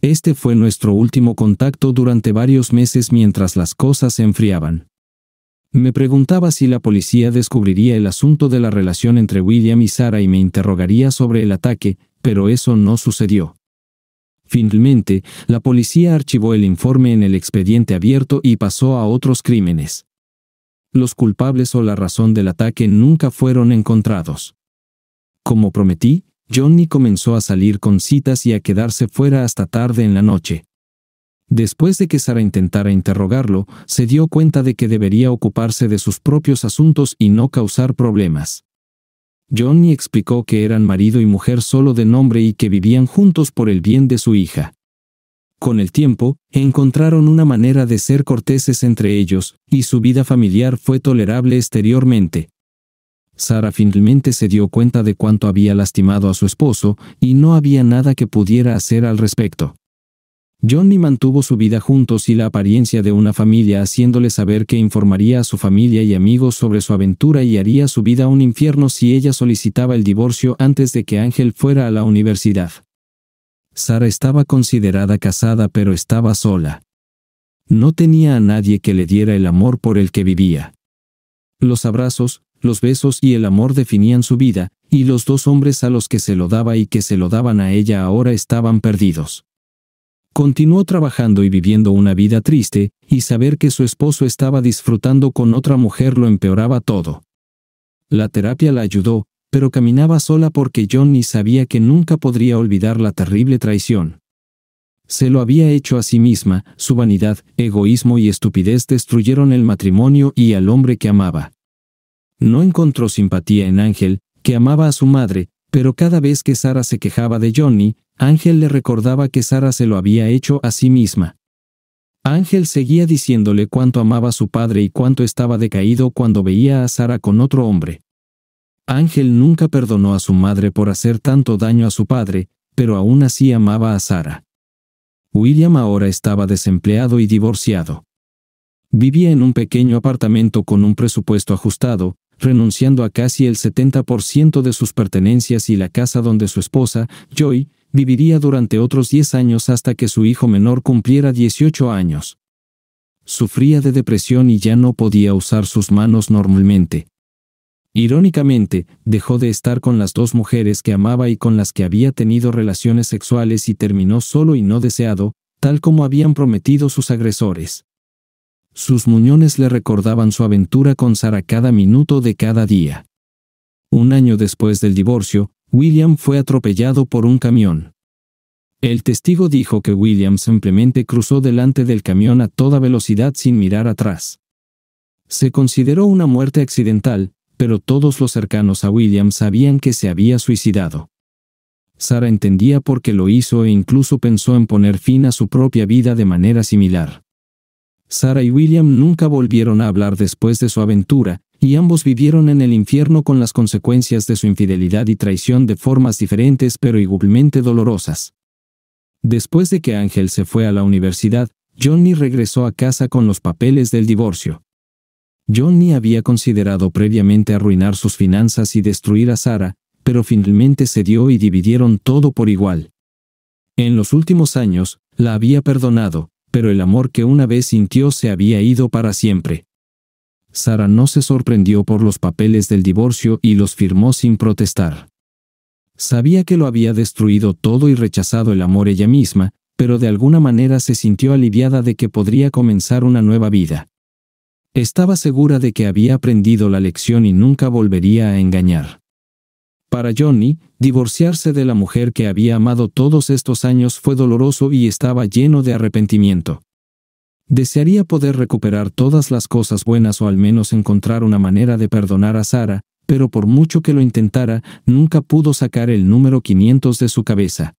Este fue nuestro último contacto durante varios meses mientras las cosas se enfriaban. Me preguntaba si la policía descubriría el asunto de la relación entre William y Sara y me interrogaría sobre el ataque, pero eso no sucedió. Finalmente, la policía archivó el informe en el expediente abierto y pasó a otros crímenes. Los culpables o la razón del ataque nunca fueron encontrados. Como prometí, Johnny comenzó a salir con citas y a quedarse fuera hasta tarde en la noche. Después de que Sara intentara interrogarlo, se dio cuenta de que debería ocuparse de sus propios asuntos y no causar problemas. Johnny explicó que eran marido y mujer solo de nombre y que vivían juntos por el bien de su hija. Con el tiempo, encontraron una manera de ser corteses entre ellos, y su vida familiar fue tolerable exteriormente. Sara finalmente se dio cuenta de cuánto había lastimado a su esposo, y no había nada que pudiera hacer al respecto. Johnny mantuvo su vida juntos y la apariencia de una familia haciéndole saber que informaría a su familia y amigos sobre su aventura y haría su vida un infierno si ella solicitaba el divorcio antes de que Ángel fuera a la universidad. Sara estaba considerada casada pero estaba sola. No tenía a nadie que le diera el amor por el que vivía. Los abrazos, los besos y el amor definían su vida, y los dos hombres a los que se lo daba y que se lo daban a ella ahora estaban perdidos. Continuó trabajando y viviendo una vida triste, y saber que su esposo estaba disfrutando con otra mujer lo empeoraba todo. La terapia la ayudó, pero caminaba sola porque Johnny sabía que nunca podría olvidar la terrible traición. Se lo había hecho a sí misma, su vanidad, egoísmo y estupidez destruyeron el matrimonio y al hombre que amaba. No encontró simpatía en Ángel, que amaba a su madre, pero cada vez que Sara se quejaba de Johnny, Ángel le recordaba que Sara se lo había hecho a sí misma. Ángel seguía diciéndole cuánto amaba a su padre y cuánto estaba decaído cuando veía a Sara con otro hombre. Ángel nunca perdonó a su madre por hacer tanto daño a su padre, pero aún así amaba a Sara. William ahora estaba desempleado y divorciado. Vivía en un pequeño apartamento con un presupuesto ajustado, renunciando a casi el 70% de sus pertenencias y la casa donde su esposa, Joy, viviría durante otros 10 años hasta que su hijo menor cumpliera 18 años. Sufría de depresión y ya no podía usar sus manos normalmente. Irónicamente, dejó de estar con las dos mujeres que amaba y con las que había tenido relaciones sexuales y terminó solo y no deseado, tal como habían prometido sus agresores. Sus muñones le recordaban su aventura con Sara cada minuto de cada día. Un año después del divorcio, William fue atropellado por un camión. El testigo dijo que William simplemente cruzó delante del camión a toda velocidad sin mirar atrás. Se consideró una muerte accidental, pero todos los cercanos a William sabían que se había suicidado. Sara entendía por qué lo hizo e incluso pensó en poner fin a su propia vida de manera similar. Sara y William nunca volvieron a hablar después de su aventura, y ambos vivieron en el infierno con las consecuencias de su infidelidad y traición de formas diferentes pero igualmente dolorosas. Después de que Ángel se fue a la universidad, Johnny regresó a casa con los papeles del divorcio. Johnny había considerado previamente arruinar sus finanzas y destruir a Sara, pero finalmente cedió y dividieron todo por igual. En los últimos años, la había perdonado, pero el amor que una vez sintió se había ido para siempre. Sara no se sorprendió por los papeles del divorcio y los firmó sin protestar. Sabía que lo había destruido todo y rechazado el amor ella misma, pero de alguna manera se sintió aliviada de que podría comenzar una nueva vida. Estaba segura de que había aprendido la lección y nunca volvería a engañar. Para Johnny, divorciarse de la mujer que había amado todos estos años fue doloroso y estaba lleno de arrepentimiento. Desearía poder recuperar todas las cosas buenas o al menos encontrar una manera de perdonar a Sara, pero por mucho que lo intentara, nunca pudo sacar el número 500 de su cabeza.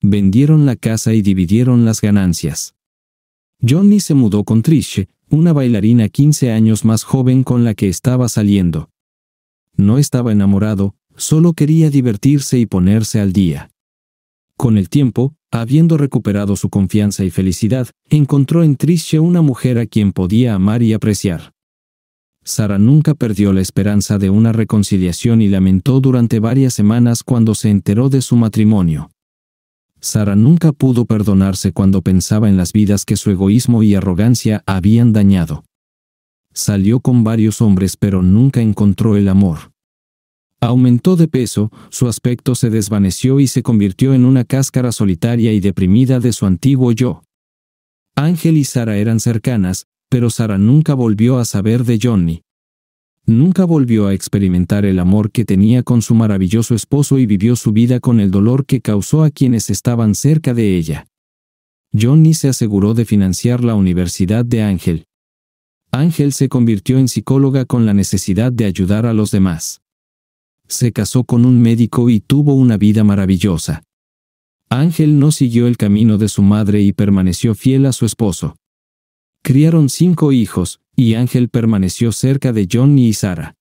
Vendieron la casa y dividieron las ganancias. Johnny se mudó con Trish, una bailarina 15 años más joven con la que estaba saliendo. No estaba enamorado, solo quería divertirse y ponerse al día. Con el tiempo, habiendo recuperado su confianza y felicidad, encontró en Trisha una mujer a quien podía amar y apreciar. Sara nunca perdió la esperanza de una reconciliación y lamentó durante varias semanas cuando se enteró de su matrimonio. Sara nunca pudo perdonarse cuando pensaba en las vidas que su egoísmo y arrogancia habían dañado. Salió con varios hombres pero nunca encontró el amor. Aumentó de peso, su aspecto se desvaneció y se convirtió en una cáscara solitaria y deprimida de su antiguo yo. Ángel y Sara eran cercanas, pero Sara nunca volvió a saber de Johnny. Nunca volvió a experimentar el amor que tenía con su maravilloso esposo y vivió su vida con el dolor que causó a quienes estaban cerca de ella. Johnny se aseguró de financiar la universidad de Ángel. Ángel se convirtió en psicóloga con la necesidad de ayudar a los demás se casó con un médico y tuvo una vida maravillosa. Ángel no siguió el camino de su madre y permaneció fiel a su esposo. Criaron cinco hijos, y Ángel permaneció cerca de John y Sara.